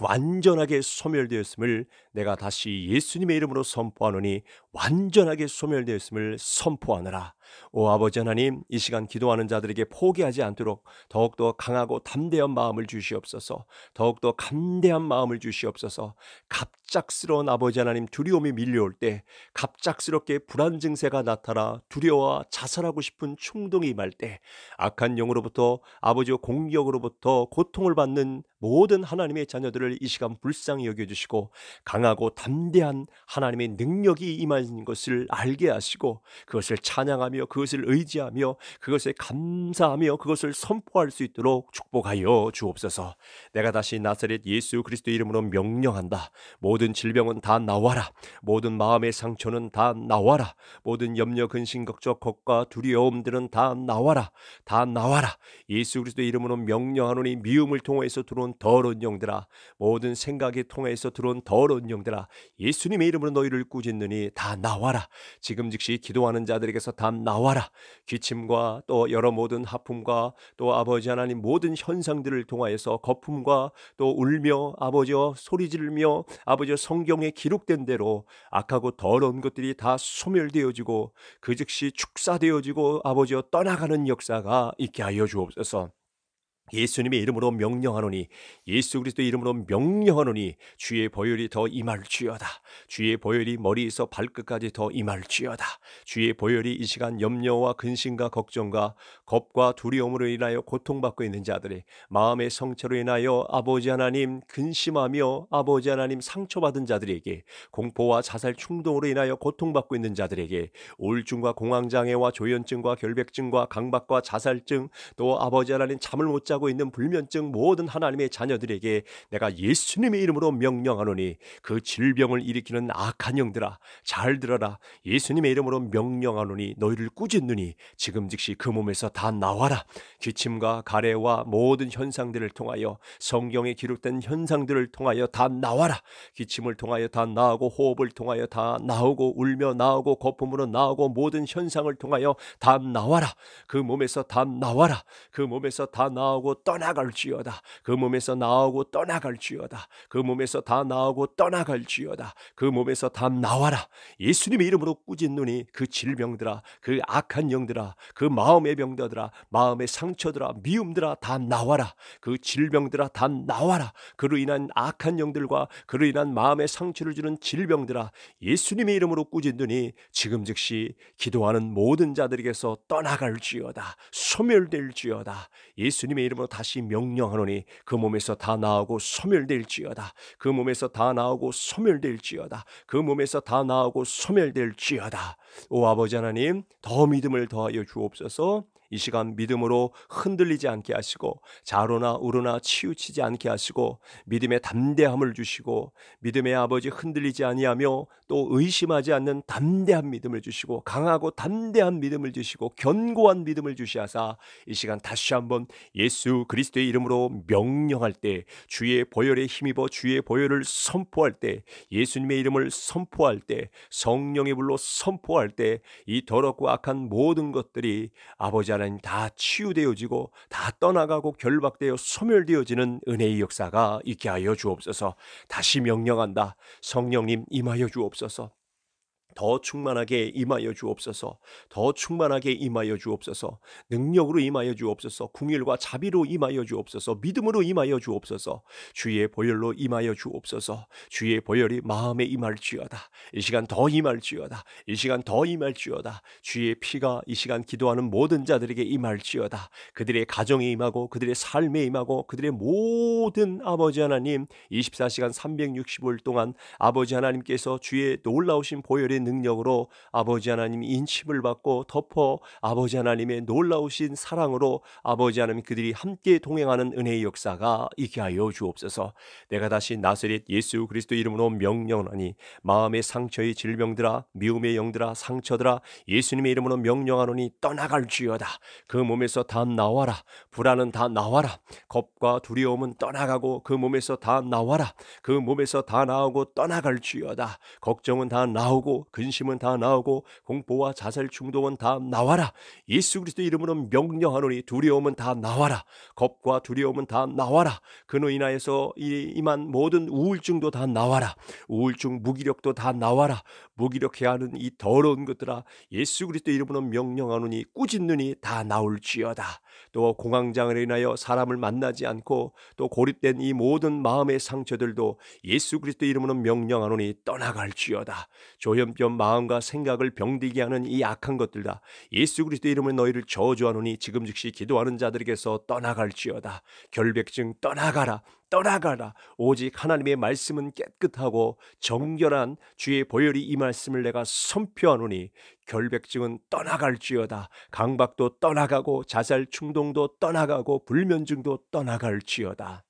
완전하게 소멸되었음을 내가 다시 예수님의 이름으로 선포하노니 완전하게 소멸되었음을 선포하느라 오 아버지 하나님 이 시간 기도하는 자들에게 포기하지 않도록 더욱더 강하고 담대한 마음을 주시옵소서 더욱더 간대한 마음을 주시옵소서 갑작스러운 아버지 하나님 두려움이 밀려올 때 갑작스럽게 불안 증세가 나타나 두려워 자살하고 싶은 충동이 임할 때 악한 영으로부터 아버지의 공격으로부터 고통을 받는 모든 하나님의 자녀들을 이 시간 불쌍히 여겨주시고 강하고 담대한 하나님의 능력이 임한 하 것을 알게 하시고 그것을 찬양하며 의지하며 그것을 의지하며 그것에 감사하며 그것을 선포할 수 있도록 축복하여 주옵소서. 내가 다시 나사렛 예수 그리스도 이름으로 명령한다. 모든 질병은 다 나와라. 모든 마음의 상처는 다 나와라. 모든 염려 근심 걱정 걱과 두려움들은 다 나와라. 다 나와라. 예수 그리스도 이름으로 명령하노니 미움을 통해서 들어온 더러운 영들아 모든 생각이 통해서 들어온 더러운 영들아 예수님의 이름으로 너희를 꾸짖느니 다 나와라. 지금 즉시 기도하는 자들에게서 다 나와라. 기침과 또 여러 모든 하품과 또 아버지 하나님 모든 현상들을 통하여서 거품과 또 울며 아버지여 소리 지르며 아버지 어 어 성경에 기록된 대로 악하고 더러운 것들이 다 소멸되어지고 그 즉시 축사되어지고 아버지여 어 떠나가는 역사가 있게 하여 주옵소서. 예수님의 이름으로 명령하노니 예수 그리스도 이름으로 명령하노니 주의 보혈이 더 임할지어다 주의 보혈이 머리에서 발끝까지 더 임할지어다 주의 보혈이 이 시간 염려와 근심과 걱정과 겁과 두려움으로 인하여 고통받고 있는 자들의 마음의 성체로 인하여 아버지 하나님 근심하며 아버지 하나님 상처받은 자들에게 공포와 자살 충동으로 인하여 고통받고 있는 자들에게 우울증과 공황장애와 조현증과 결백증과 강박과 자살증 또 아버지 하나님 잠을 못 자고 고민고 있는 불면증 모든 하나님의 자녀들에게 내가 예수님의 이름으로 명령하노니 그 질병을 일으키는 악한 영들아 잘 들어라 예수님의 이름으로 명령하노니 너희를 꾸짖느니 지금 즉시 그 몸에서 다 나와라 기침과 가래와 모든 현상들을 통하여 성경에 기록된 현상들을 통하여 다 나와라 기침을 통하여 다 나오고 호흡을 통하여 다 나오고 울며 나오고 거품으로 나오고 모든 현상을 통하여 다 나와라 그 몸에서 다 나와라 그 몸에서 다 나오고 나오고 떠나갈지어다. 그 몸에서 나오고 떠나갈지어다. 그 몸에서 다 나오고 떠나갈지어다. 그 몸에서 다 나와라. 예수님의 이름으로 꾸짖 눈이 그 질병들아, 그 악한 영들아, 그 마음의 병들아, 마음의 상처들아, 미움들아 다 나와라. 그 질병들아 다 나와라. 그로 인한 악한 영들과 그로 인한 마음의 상처를 주는 질병들아, 예수님의 이름으로 꾸짖 눈이 지금 즉시 기도하는 모든 자들에게서 떠나갈지어다. 소멸될지어다. 예수님의 이름 말으로 다시 명령하노니 그 몸에서 다 나오고 소멸될지어다. 그 몸에서 다 나오고 소멸될지어다. 그 몸에서 다 나오고 소멸될지어다. 오 아버지 하나님 더 믿음을 더하여 주옵소서. 이 시간 믿음으로 흔들리지 않게 하시고 자로나 우로나 치우치지 않게 하시고 믿음의 담대함을 주시고 믿음의 아버지 흔들리지 아니하며 또 의심하지 않는 담대한 믿음을 주시고 강하고 담대한 믿음을 주시고 견고한 믿음을 주시하사 이 시간 다시 한번 예수 그리스도의 이름으로 명령할 때 주의 보혈에 힘입어 주의 보혈을 선포할 때 예수님의 이름을 선포할 때 성령의 불로 선포할 때 이 더럽고 악한 모든 것들이 아버지 나라는 다 치유되어지고 다 떠나가고 결박되어 소멸되어지는 은혜의 역사가 있게 하여 주옵소서. 다시 명령한다. 성령님 임하여 주옵소서. 더 충만하게 임하여 주옵소서. 더 충만하게 임하여 주옵소서. 능력으로 임하여 주옵소서. 궁일과 자비로 임하여 주옵소서. 믿음으로 임하여 주옵소서. 주의 보혈로 임하여 주옵소서. 주의 보혈이 마음에 임할지어다. 이 시간 더 임할지어다. 이 시간 더 임할지어다. 주의 피가 이 시간 기도하는 모든 자들에게 임할지어다. 그들의 가정에 임하고 그들의 삶에 임하고 그들의 모든 아버지 하나님 24시간 365일 동안 아버지 하나님께서 주의 놀라우신 보혈의 능력으로 아버지 하나님 인침을 받고 덮어 아버지 하나님의 놀라우신 사랑으로 아버지 하나님 그들이 함께 동행하는 은혜의 역사가 있게 하여 주옵소서. 내가 다시 나세렛 예수 그리스도 이름으로 명령하니 마음의 상처의 질병들아 미움의 영들아 상처들아 예수님의 이름으로 명령하노니 떠나갈주여다그 몸에서 다 나와라. 불안은 다 나와라. 겁과 두려움은 떠나가고 그 몸에서 다 나와라. 그 몸에서 다 나오고 떠나갈주여다 걱정은 다 나오고 근심은 다 나오고 공포와 자살 충동은 다 나와라. 예수 그리스도 이름으로 명령하노니 두려움은 다 나와라. 겁과 두려움은 다 나와라. 그로 인하여서 이만 모든 우울증도 다 나와라. 우울증 무기력도 다 나와라. 무기력해야 하는 이 더러운 것들아 예수 그리스도 이름으로 명령하노니 꾸짖느니 다 나올지어다. 또 공황장애로 인하여 사람을 만나지 않고 또 고립된 이 모든 마음의 상처들도 예수 그리스도 이름으로 명령하노니 떠나갈지어다. 조현병 마음과 생각을 병들게 하는 이 악한 것들다. 예수 그리스도 이름으로 너희를 저주하노니 지금 즉시 기도하는 자들에게서 떠나갈지어다. 결백증 떠나가라. 떠나가라. 오직 하나님의 말씀은 깨끗하고 정결한 주의 보혈이 이 말씀을 내가 선표하노니 결백증은 떠나갈지어다. 강박도 떠나가고 자살 충동도 떠나가고 불면증도 떠나갈지어다.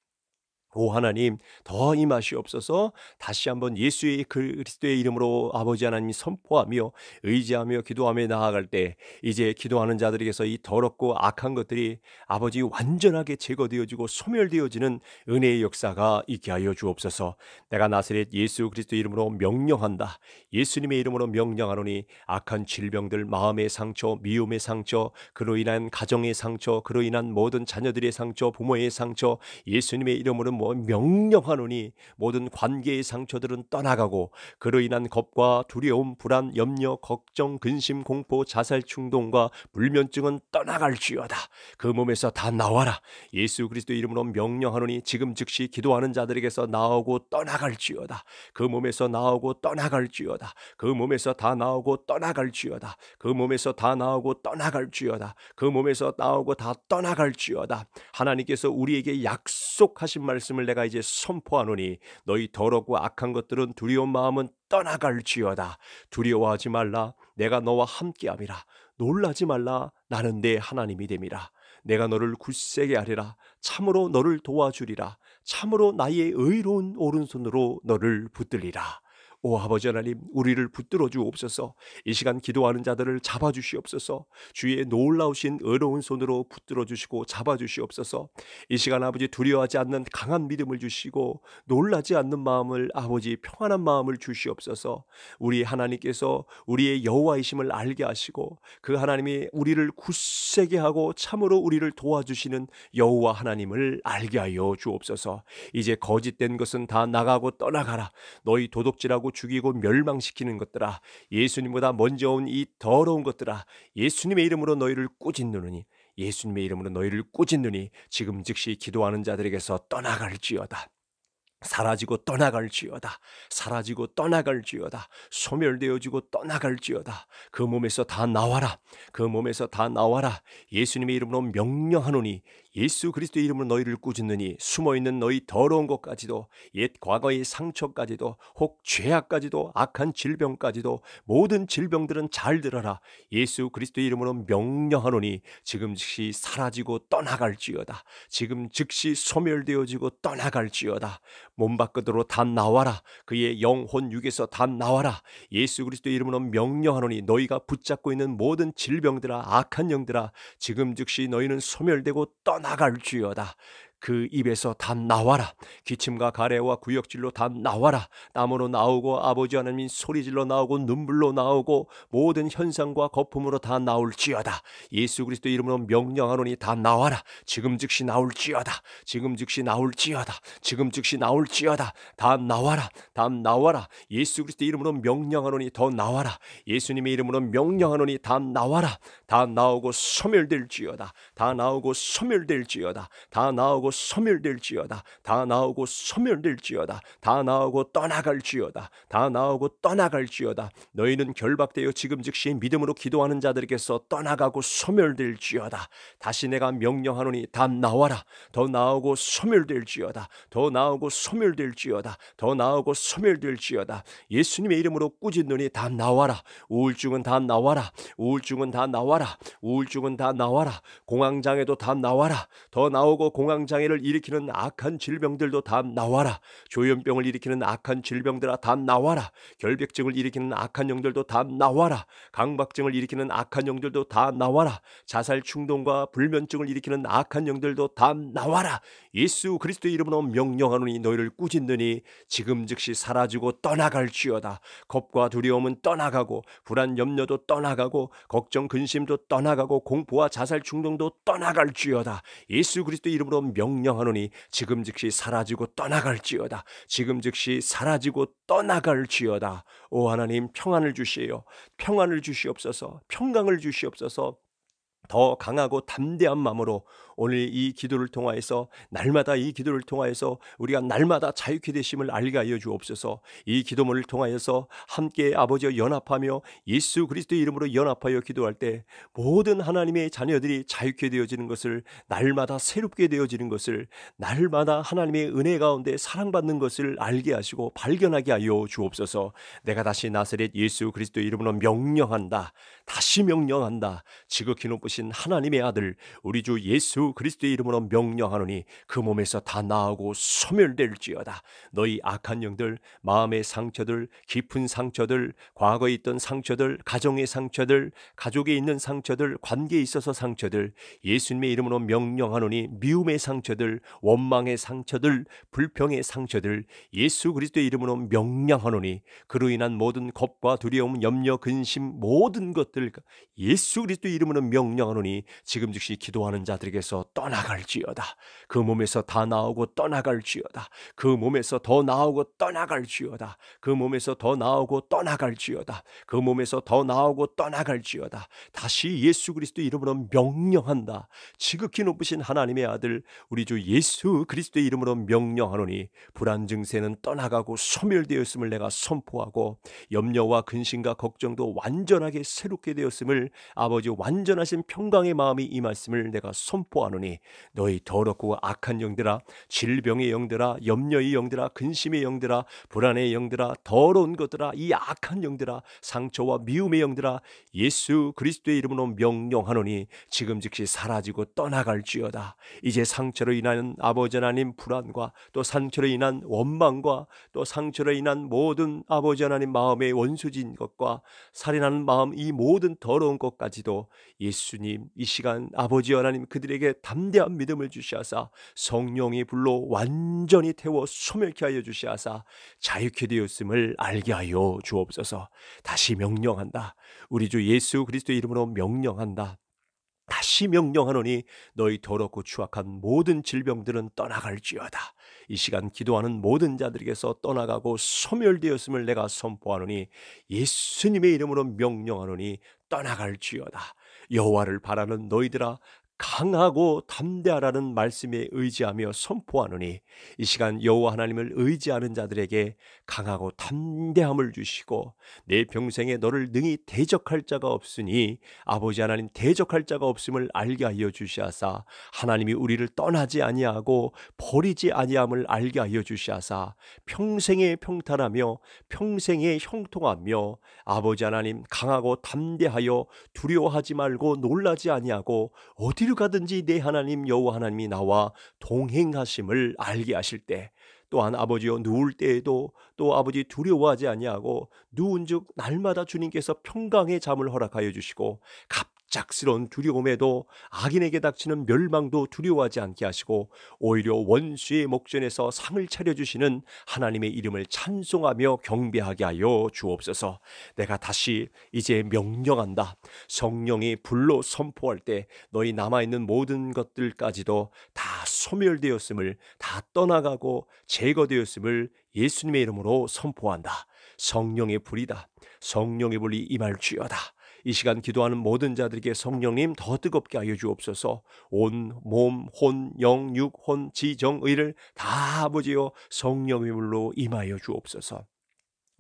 오 하나님 더 이 맛이 없어서 다시 한번 예수의 그 그리스도의 이름으로 아버지 하나님 선포하며 의지하며 기도하며 나아갈 때 이제 기도하는 자들에게서 이 더럽고 악한 것들이 아버지 완전하게 제거되어지고 소멸되어지는 은혜의 역사가 있게 하여 주옵소서 내가 나사렛 예수 그리스도 이름으로 명령한다 예수님의 이름으로 명령하노니 악한 질병들 마음의 상처 미움의 상처 그로 인한 가정의 상처 그로 인한 모든 자녀들의 상처 부모의 상처 예수님의 이름으로 뭐 명령하노니 모든 관계의 상처들은 떠나가고 그로 인한 겁과 두려움, 불안, 염려, 걱정, 근심, 공포, 자살 충동과 불면증은 떠나갈지어다. 그 몸에서 다 나와라. 예수 그리스도 이름으로 명령하노니 지금 즉시 기도하는 자들에게서 나오고 떠나갈지어다. 그 몸에서 나오고 떠나갈지어다. 그 몸에서 다 나오고 떠나갈지어다. 그 몸에서 다 나오고 떠나갈지어다. 그 몸에서 나오고 다 떠나갈지어다. 하나님께서 우리에게 약속하신 말씀 말씀을 내가 이제 선포하노니 너희 더럽고 악한 것들은 두려운 마음은 떠나갈지어다 두려워하지 말라 내가 너와 함께함이라 놀라지 말라 나는 내 하나님이 됨이라 내가 너를 굳세게 하리라 참으로 너를 도와주리라 참으로 나의 의로운 오른손으로 너를 붙들리라 오 아버지 하나님 우리를 붙들어 주옵소서 이 시간 기도하는 자들을 잡아 주시옵소서 주의 놀라우신 어려운 손으로 붙들어 주시고 잡아 주시옵소서 이 시간 아버지 두려워하지 않는 강한 믿음을 주시고 놀라지 않는 마음을 아버지 평안한 마음을 주시옵소서 우리 하나님께서 우리의 여호와이심을 알게 하시고 그 하나님이 우리를 굳세게 하고 참으로 우리를 도와주시는 여호와 하나님을 알게 하여 주옵소서 이제 거짓된 것은 다 나가고 떠나가라 너희 도둑질하고 멸하고 죽이고 멸망시키는 것들아 예수님보다 먼저 온 이 더러운 것들아 예수님의 이름으로 너희를 꾸짖느니 예수님의 이름으로 너희를 꾸짖느니 지금 즉시 기도하는 자들에게서 떠나갈지어다. 사라지고 떠나갈지어다. 사라지고 떠나갈지어다. 소멸되어지고 떠나갈지어다. 그 몸에서 다 나와라. 그 몸에서 다 나와라. 예수님의 이름으로 명령하노니 예수 그리스도의 이름으로 너희를 꾸짖느니 숨어 있는 너희 더러운 것까지도 옛 과거의 상처까지도 혹 죄악까지도 악한 질병까지도 모든 질병들은 잘 들어라. 예수 그리스도의 이름으로 명령하노니 지금 즉시 사라지고 떠나갈지어다. 지금 즉시 소멸되어지고 떠나갈지어다. 몸 밖으로 다 나와라. 그의 영혼 육에서 다 나와라. 예수 그리스도의 이름으로 명령하노니 너희가 붙잡고 있는 모든 질병들아 악한 영들아 지금 즉시 너희는 소멸되고 떠나갈주여다 그 입에서 다 나와라. 기침과 가래와 구역질로 다 나와라. 땀으로 나오고 아버지 하나님 소리질로 나오고 눈물로 나오고 모든 현상과 거품으로 다 나올지어다. 예수 그리스도 이름으로 명령하노니 다 나와라. 지금 즉시 나올지어다. 지금 즉시 나올지어다. 지금 즉시 나올지어다. 다 나와라. 다 나와라. 예수 그리스도 이름으로 명령하노니 더 나와라. 예수님의 이름으로 명령하노니 다 나와라. 다 나오고 소멸될지어다. 다 나오고 소멸될지어다. 다 나오고 나오고 소멸될지어다. 다 나오고 소멸될지어다. 다 나오고 떠나갈지어다. 다 나오고 떠나갈지어다. 너희는 결박되어 지금 즉시 믿음으로 기도하는 자들에게서 떠나가고 소멸될지어다. 다시 내가 명령하노니 다 나와라. 더 나오고 소멸될지어다. 더 나오고 소멸될지어다. 더 나오고 소멸될지어다. 예수님의 이름으로 꾸짖느니 다 나와라. 우울증은 다 나와라. 우울증은 다 나와라. 우울증은 다 나와라. 공황장애도 다 나와라. 더 나오고 공황장애 장애를 일으키는 악한 질병들도 다 나와라. 조현병을 일으키는 악한 질병들아 다 나와라. 결백증을 일으키는 악한 영들도 다 나와라. 강박증을 일으키는 악한 영들도 다 나와라. 자살 충동과 불면증을 일으키는 악한 영들도 다 나와라. 예수 그리스도의 이름으로 명령하노니 너희를 꾸짖느니 지금 즉시 사라지고 떠나갈지어다. 겁과 두려움은 떠나가고 불안 염려도 떠나가고 걱정 근심도 떠나가고 공포와 자살 충동도 떠나갈지어다. 예수 그리스도의 이름으로 명 명령하노니 지금 즉시 사라지고 떠나갈지어다. 지금 즉시 사라지고 떠나갈지어다. 오 하나님 평안을 주시오. 평안을 주시옵소서. 평강을 주시옵소서. 더 강하고 담대한 마음으로 오늘 이 기도를 통하여서 날마다 이 기도를 통하여서 우리가 날마다 자유케 되심을 알게 하여 주옵소서. 이 기도문을 통하여서 함께 아버지와 연합하며 예수 그리스도의 이름으로 연합하여 기도할 때 모든 하나님의 자녀들이 자유케 되어지는 것을 날마다 새롭게 되어지는 것을 날마다 하나님의 은혜 가운데 사랑받는 것을 알게 하시고 발견하게 하여 주옵소서. 내가 다시 나사렛 예수 그리스도 이름으로 명령한다. 다시 명령한다. 지극히 높으신 하나님의 아들 우리 주 예수 그리스도의 이름으로 명령하노니 그 몸에서 다 나아고 소멸될지어다. 너희 악한 영들, 마음의 상처들, 깊은 상처들, 과거에 있던 상처들, 가정의 상처들, 가족에 있는 상처들, 관계에 있어서 상처들, 예수님의 이름으로 명령하노니 미움의 상처들, 원망의 상처들, 불평의 상처들, 예수 그리스도의 이름으로 명령하노니 그로 인한 모든 겁과 두려움, 염려, 근심 모든 것들 예수 그리스도 이름으로 명령하노니 지금 즉시 기도하는 자들에게서 몸에서 떠나갈지어다. 그 몸에서 다 나오고 떠나갈지어다. 그 몸에서 더 나오고 떠나갈지어다. 그 몸에서 더 나오고 떠나갈지어다. 그 몸에서 더 나오고 떠나갈지어다. 다시 예수 그리스도 이름으로 명령한다. 지극히 높으신 하나님의 아들 우리 주 예수 그리스도의 이름으로 명령하노니 불안 증세는 떠나가고 소멸되었음을 내가 선포하고 염려와 근심과 걱정도 완전하게 새롭게 되었음을 아버지 완전하신 평강의 마음이 이 말씀을 내가 선포하노니 청하노니 너희 더럽고 악한 영들아 질병의 영들아 염려의 영들아 근심의 영들아 불안의 영들아 더러운 것들아 이 악한 영들아 상처와 미움의 영들아 예수 그리스도의 이름으로 명령하노니 지금 즉시 사라지고 떠나갈지어다 이제 상처로 인한 아버지 하나님 불안과 또 상처로 인한 원망과 또 상처로 인한 모든 아버지 하나님 마음의 원수진 것과 살인하는 마음 이 모든 더러운 것까지도 예수님 이 시간 아버지 하나님 그들에게 우리에게 담대한 믿음을 주시하사 성령이 불로 완전히 태워 소멸케 하여 주시하사 자유케 되었음을 알게 하여 주옵소서. 다시 명령한다. 우리 주 예수 그리스도의 이름으로 명령한다. 다시 명령하노니 너희 더럽고 추악한 모든 질병들은 떠나갈지어다. 이 시간 기도하는 모든 자들에게서 떠나가고 소멸되었음을 내가 선포하노니 예수님의 이름으로 명령하노니 떠나갈지어다. 여호와를 바라는 너희들아 강하고 담대하라는 말씀에 의지하며 선포하노니 이 시간 여호와 하나님을 의지하는 자들에게 강하고 담대함을 주시고 내 평생에 너를 능히 대적할 자가 없으니 아버지 하나님 대적할 자가 없음을 알게 하여 주시하사 하나님이 우리를 떠나지 아니하고 버리지 아니함을 알게 하여 주시하사 평생에 평탄하며 평생에 형통하며 아버지 하나님 강하고 담대하여 두려워하지 말고 놀라지 아니하고 어디 어디로 가든지 내 하나님 여호와 하나님이 나와 동행하심을 알게 하실 때 또한 아버지여 누울 때에도 또 아버지 두려워하지 아니하고 누운즉 날마다 주님께서 평강의 잠을 허락하여 주시고 갑 짝스런 두려움에도 악인에게 닥치는 멸망도 두려워하지 않게 하시고 오히려 원수의 목전에서 상을 차려주시는 하나님의 이름을 찬송하며 경배하게 하여 주옵소서 내가 다시 이제 명령한다 성령이 불로 선포할 때 너희 남아있는 모든 것들까지도 다 소멸되었음을 다 떠나가고 제거되었음을 예수님의 이름으로 선포한다 성령의 불이다 성령의 불이 임할 주여다 이 시간 기도하는 모든 자들에게 성령님 더 뜨겁게 하여 주옵소서. 온, 몸, 혼, 영, 육, 혼, 지, 정, 의를 다 아버지여 성령의 물로 임하여 주옵소서.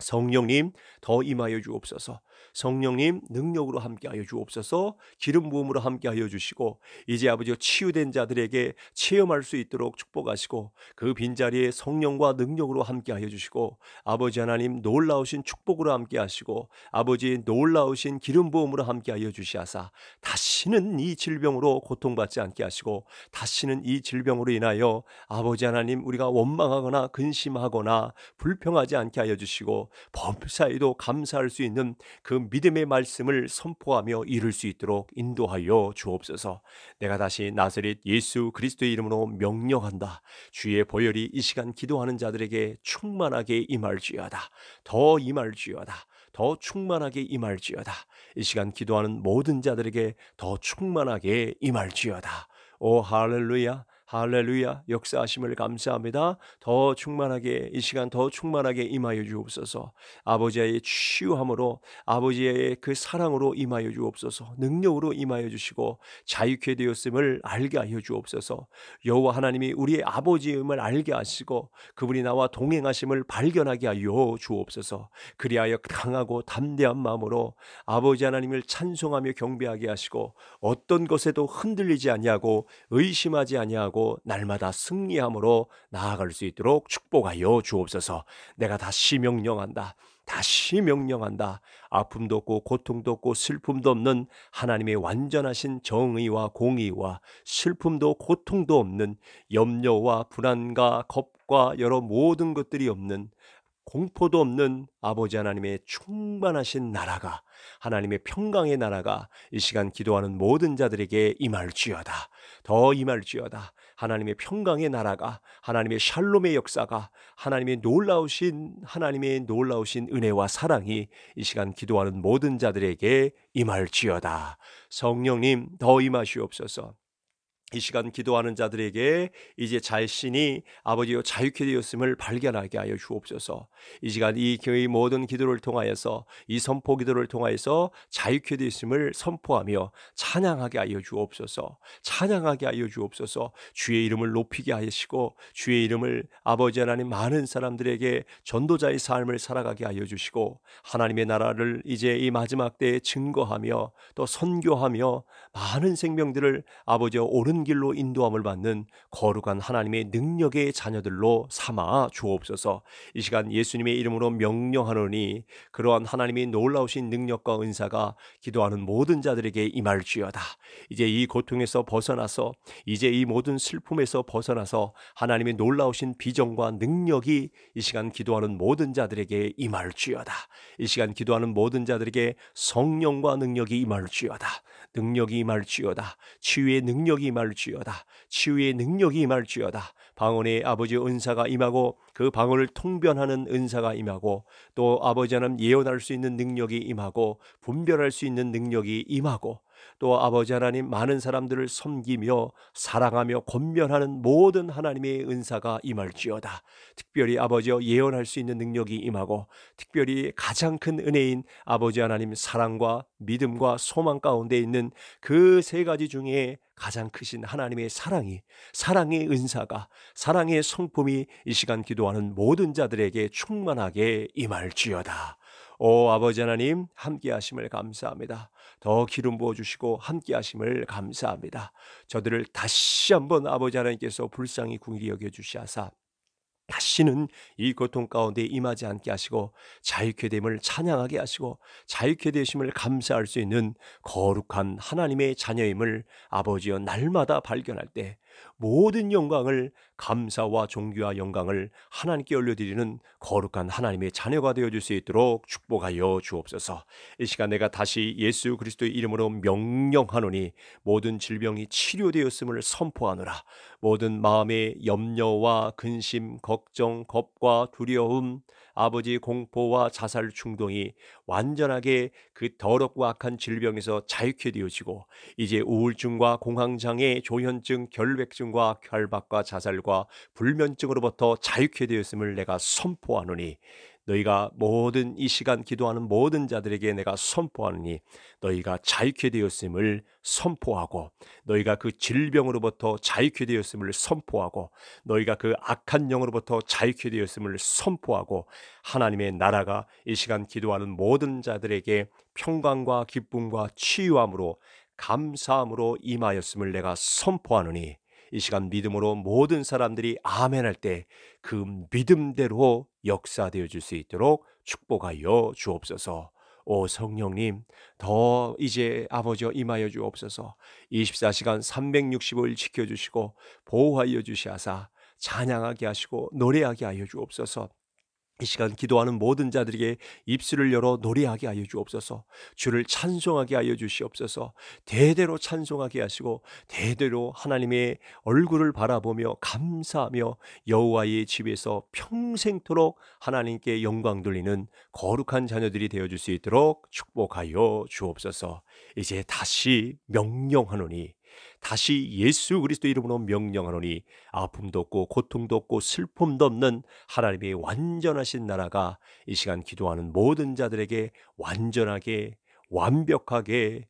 성령님 더 임하여 주옵소서. 성령님 능력으로 함께하여 주옵소서 기름 부음으로 함께하여 주시고 이제 아버지여 치유된 자들에게 체험할 수 있도록 축복하시고 그 빈자리에 성령과 능력으로 함께하여 주시고 아버지 하나님 놀라우신 축복으로 함께하시고 아버지 놀라우신 기름 부음으로 함께하여 주시하사 다시는 이 질병으로 고통받지 않게 하시고 다시는 이 질병으로 인하여 아버지 하나님 우리가 원망하거나 근심하거나 불평하지 않게 하여 주시고 범사에도 감사할 수 있는 그 믿음의 말씀을 선포하며 이룰 수 있도록 인도하여 주옵소서. 내가 다시 나세릿 예수 그리스도의 이름으로 명령한다. 주의 보혈이 이 시간 기도하는 자들에게 충만하게 임할지어다. 더 임할지어다. 더 충만하게 임할지어다. 이 시간 기도하는 모든 자들에게 더 충만하게 임할지어다. 오 할렐루야. 할렐루야 역사하심을 감사합니다. 더 충만하게 이 시간 더 충만하게 임하여 주옵소서. 아버지의 치유함으로 아버지의 그 사랑으로 임하여 주옵소서. 능력으로 임하여 주시고 자유케 되었음을 알게 하여 주옵소서. 여호와 하나님이 우리의 아버지임을 알게 하시고 그분이 나와 동행하심을 발견하게 하여 주옵소서. 그리하여 강하고 담대한 마음으로 아버지 하나님을 찬송하며 경배하게 하시고 어떤 것에도 흔들리지 아니하고 의심하지 아니하고 하고 날마다 승리함으로 나아갈 수 있도록 축복하여 주옵소서. 내가 다시 명령한다. 다시 명령한다. 아픔도 없고 고통도 없고 슬픔도 없는 하나님의 완전하신 정의와 공의와 슬픔도 고통도 없는 염려와 불안과 겁과 여러 모든 것들이 없는 공포도 없는 아버지 하나님의 충만하신 나라가 하나님의 평강의 나라가 이 시간 기도하는 모든 자들에게 임할지어다. 더 임할지어다. 하나님의 평강의 나라가 하나님의 샬롬의 역사가 하나님의 놀라우신 하나님의 놀라우신 은혜와 사랑이 이 시간 기도하는 모든 자들에게 임할지어다. 성령님 더 임하시옵소서. 이 시간 기도하는 자들에게 이제 자신이 아버지여 자유케 되었음을 발견하게 하여 주옵소서. 이 시간 이 교회의 모든 기도를 통하여서 이 선포 기도를 통하여서 자유케 되었음을 선포하며 찬양하게 하여 주옵소서. 찬양하게 하여 주옵소서. 주의 이름을 높이게 하시고 주의 이름을 아버지 하나님 많은 사람들에게 전도자의 삶을 살아가게 하여 주시고 하나님의 나라를 이제 이 마지막 때에 증거하며 또 선교하며 많은 생명들을 아버지여 오른 바른 길로 인도함을 받는 거룩한 하나님의 능력의 자녀들로 삼아 주옵소서. 이 시간 예수님의 이름으로 명령하노니 그러한 하나님의 놀라우신 능력과 은사가 기도하는 모든 자들에게 임할지어다. 이제 이 고통에서 벗어나서 이제 이 모든 슬픔에서 벗어나서 하나님의 놀라우신 비전과 능력이 이 시간 기도하는 모든 자들에게 임할지어다. 이 시간 기도하는 모든 자들에게 성령과 능력이 임할지어다. 능력이 임할지어다. 치유의 능력이 임할 임할지어다. 치유의 능력이 임할지어다. 방언의 아버지 은사가 임하고 그 방언을 통변하는 은사가 임하고 또 아버지 하나님 예언할 수 있는 능력이 임하고 분별할 수 있는 능력이 임하고 또 아버지 하나님 많은 사람들을 섬기며 사랑하며 권면하는 모든 하나님의 은사가 임할지어다. 특별히 아버지여 예언할 수 있는 능력이 임하고 특별히 가장 큰 은혜인 아버지 하나님 사랑과 믿음과 소망 가운데 있는 그 세 가지 중에 가장 크신 하나님의 사랑이 사랑의 은사가 사랑의 성품이 이 시간 기도하는 모든 자들에게 충만하게 임할지어다. 오 아버지 하나님 함께 하심을 감사합니다. 더 기름 부어 주시고 함께 하심을 감사합니다. 저들을 다시 한번 아버지 하나님께서 불쌍히 궁히 여겨 주시사 다시는 이 고통 가운데 임하지 않게 하시고 자유케 됨을 찬양하게 하시고 자유케 되심을 감사할 수 있는 거룩한 하나님의 자녀임을 아버지여 날마다 발견할 때 모든 영광을 감사와 종교와 영광을 하나님께 올려드리는 거룩한 하나님의 자녀가 되어줄 수 있도록 축복하여 주옵소서. 이 시간 내가 다시 예수 그리스도의 이름으로 명령하노니 모든 질병이 치료되었음을 선포하노라. 모든 마음의 염려와 근심, 걱정, 겁과 두려움, 아버지 공포와 자살 충동이 완전하게 그 더럽고 악한 질병에서 자유케 되어지고 이제 우울증과 공황장애, 조현증, 결백 공백증과 결박과 자살과 불면증으로부터 자유케 되었음을 내가 선포하노니 너희가 모든 이 시간 기도하는 모든 자들에게 내가 선포하느니 너희가 자유케 되었음을 선포하고 너희가 그 질병으로부터 자유케 되었음을 선포하고 너희가 그 악한 영으로부터 자유케 되었음을 선포하고 하나님의 나라가 이 시간 기도하는 모든 자들에게 평강과 기쁨과 치유함으로 감사함으로 임하였음을 내가 선포하느니 이 시간 믿음으로 모든 사람들이 아멘 할 때 그 믿음대로 역사되어 줄 수 있도록 축복하여 주옵소서. 오 성령님 더 이제 아버지 임하여 주옵소서 24시간 365일 지켜주시고 보호하여 주시사 찬양하게 하시고 노래하게 하여 주옵소서 이 시간 기도하는 모든 자들에게 입술을 열어 노래하게 하여 주옵소서. 주를 찬송하게 하여 주시옵소서. 대대로 찬송하게 하시고 대대로 하나님의 얼굴을 바라보며 감사하며 여호와의 집에서 평생토록 하나님께 영광 돌리는 거룩한 자녀들이 되어 줄 수 있도록 축복하여 주옵소서. 이제 다시 명령하노니 다시 예수 그리스도 이름으로 명령하노니 아픔도 없고 고통도 없고 슬픔도 없는 하나님의 완전하신 나라가 이 시간 기도하는 모든 자들에게 완전하게 완벽하게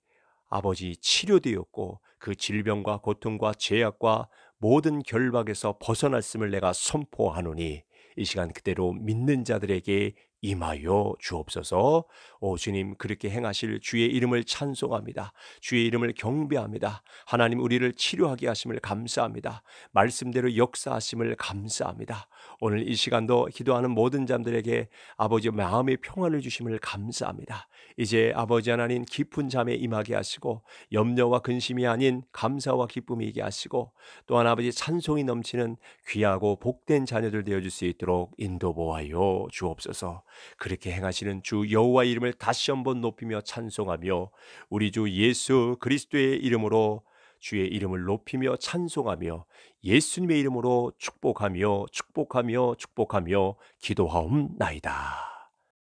아버지 치료되었고 그 질병과 고통과 죄악과 모든 결박에서 벗어났음을 내가 선포하노니 이 시간 그대로 믿는 자들에게 임하여 주옵소서. 오 주님 그렇게 행하실 주의 이름을 찬송합니다. 주의 이름을 경배합니다. 하나님 우리를 치료하게 하심을 감사합니다. 말씀대로 역사하심을 감사합니다. 오늘 이 시간도 기도하는 모든 잠들에게 아버지 마음의 평안을 주심을 감사합니다. 이제 아버지 하나님 깊은 잠에 임하게 하시고 염려와 근심이 아닌 감사와 기쁨이게 하시고 또한 아버지 찬송이 넘치는 귀하고 복된 자녀들 되어 줄수 있도록 인도 보아요 주옵소서. 그렇게 행하시는 주 여호와 이름을 다시 한번 높이며 찬송하며 우리 주 예수 그리스도의 이름으로 주의 이름을 높이며 찬송하며 예수님의 이름으로 축복하며 축복하며 축복하며 기도하옵나이다.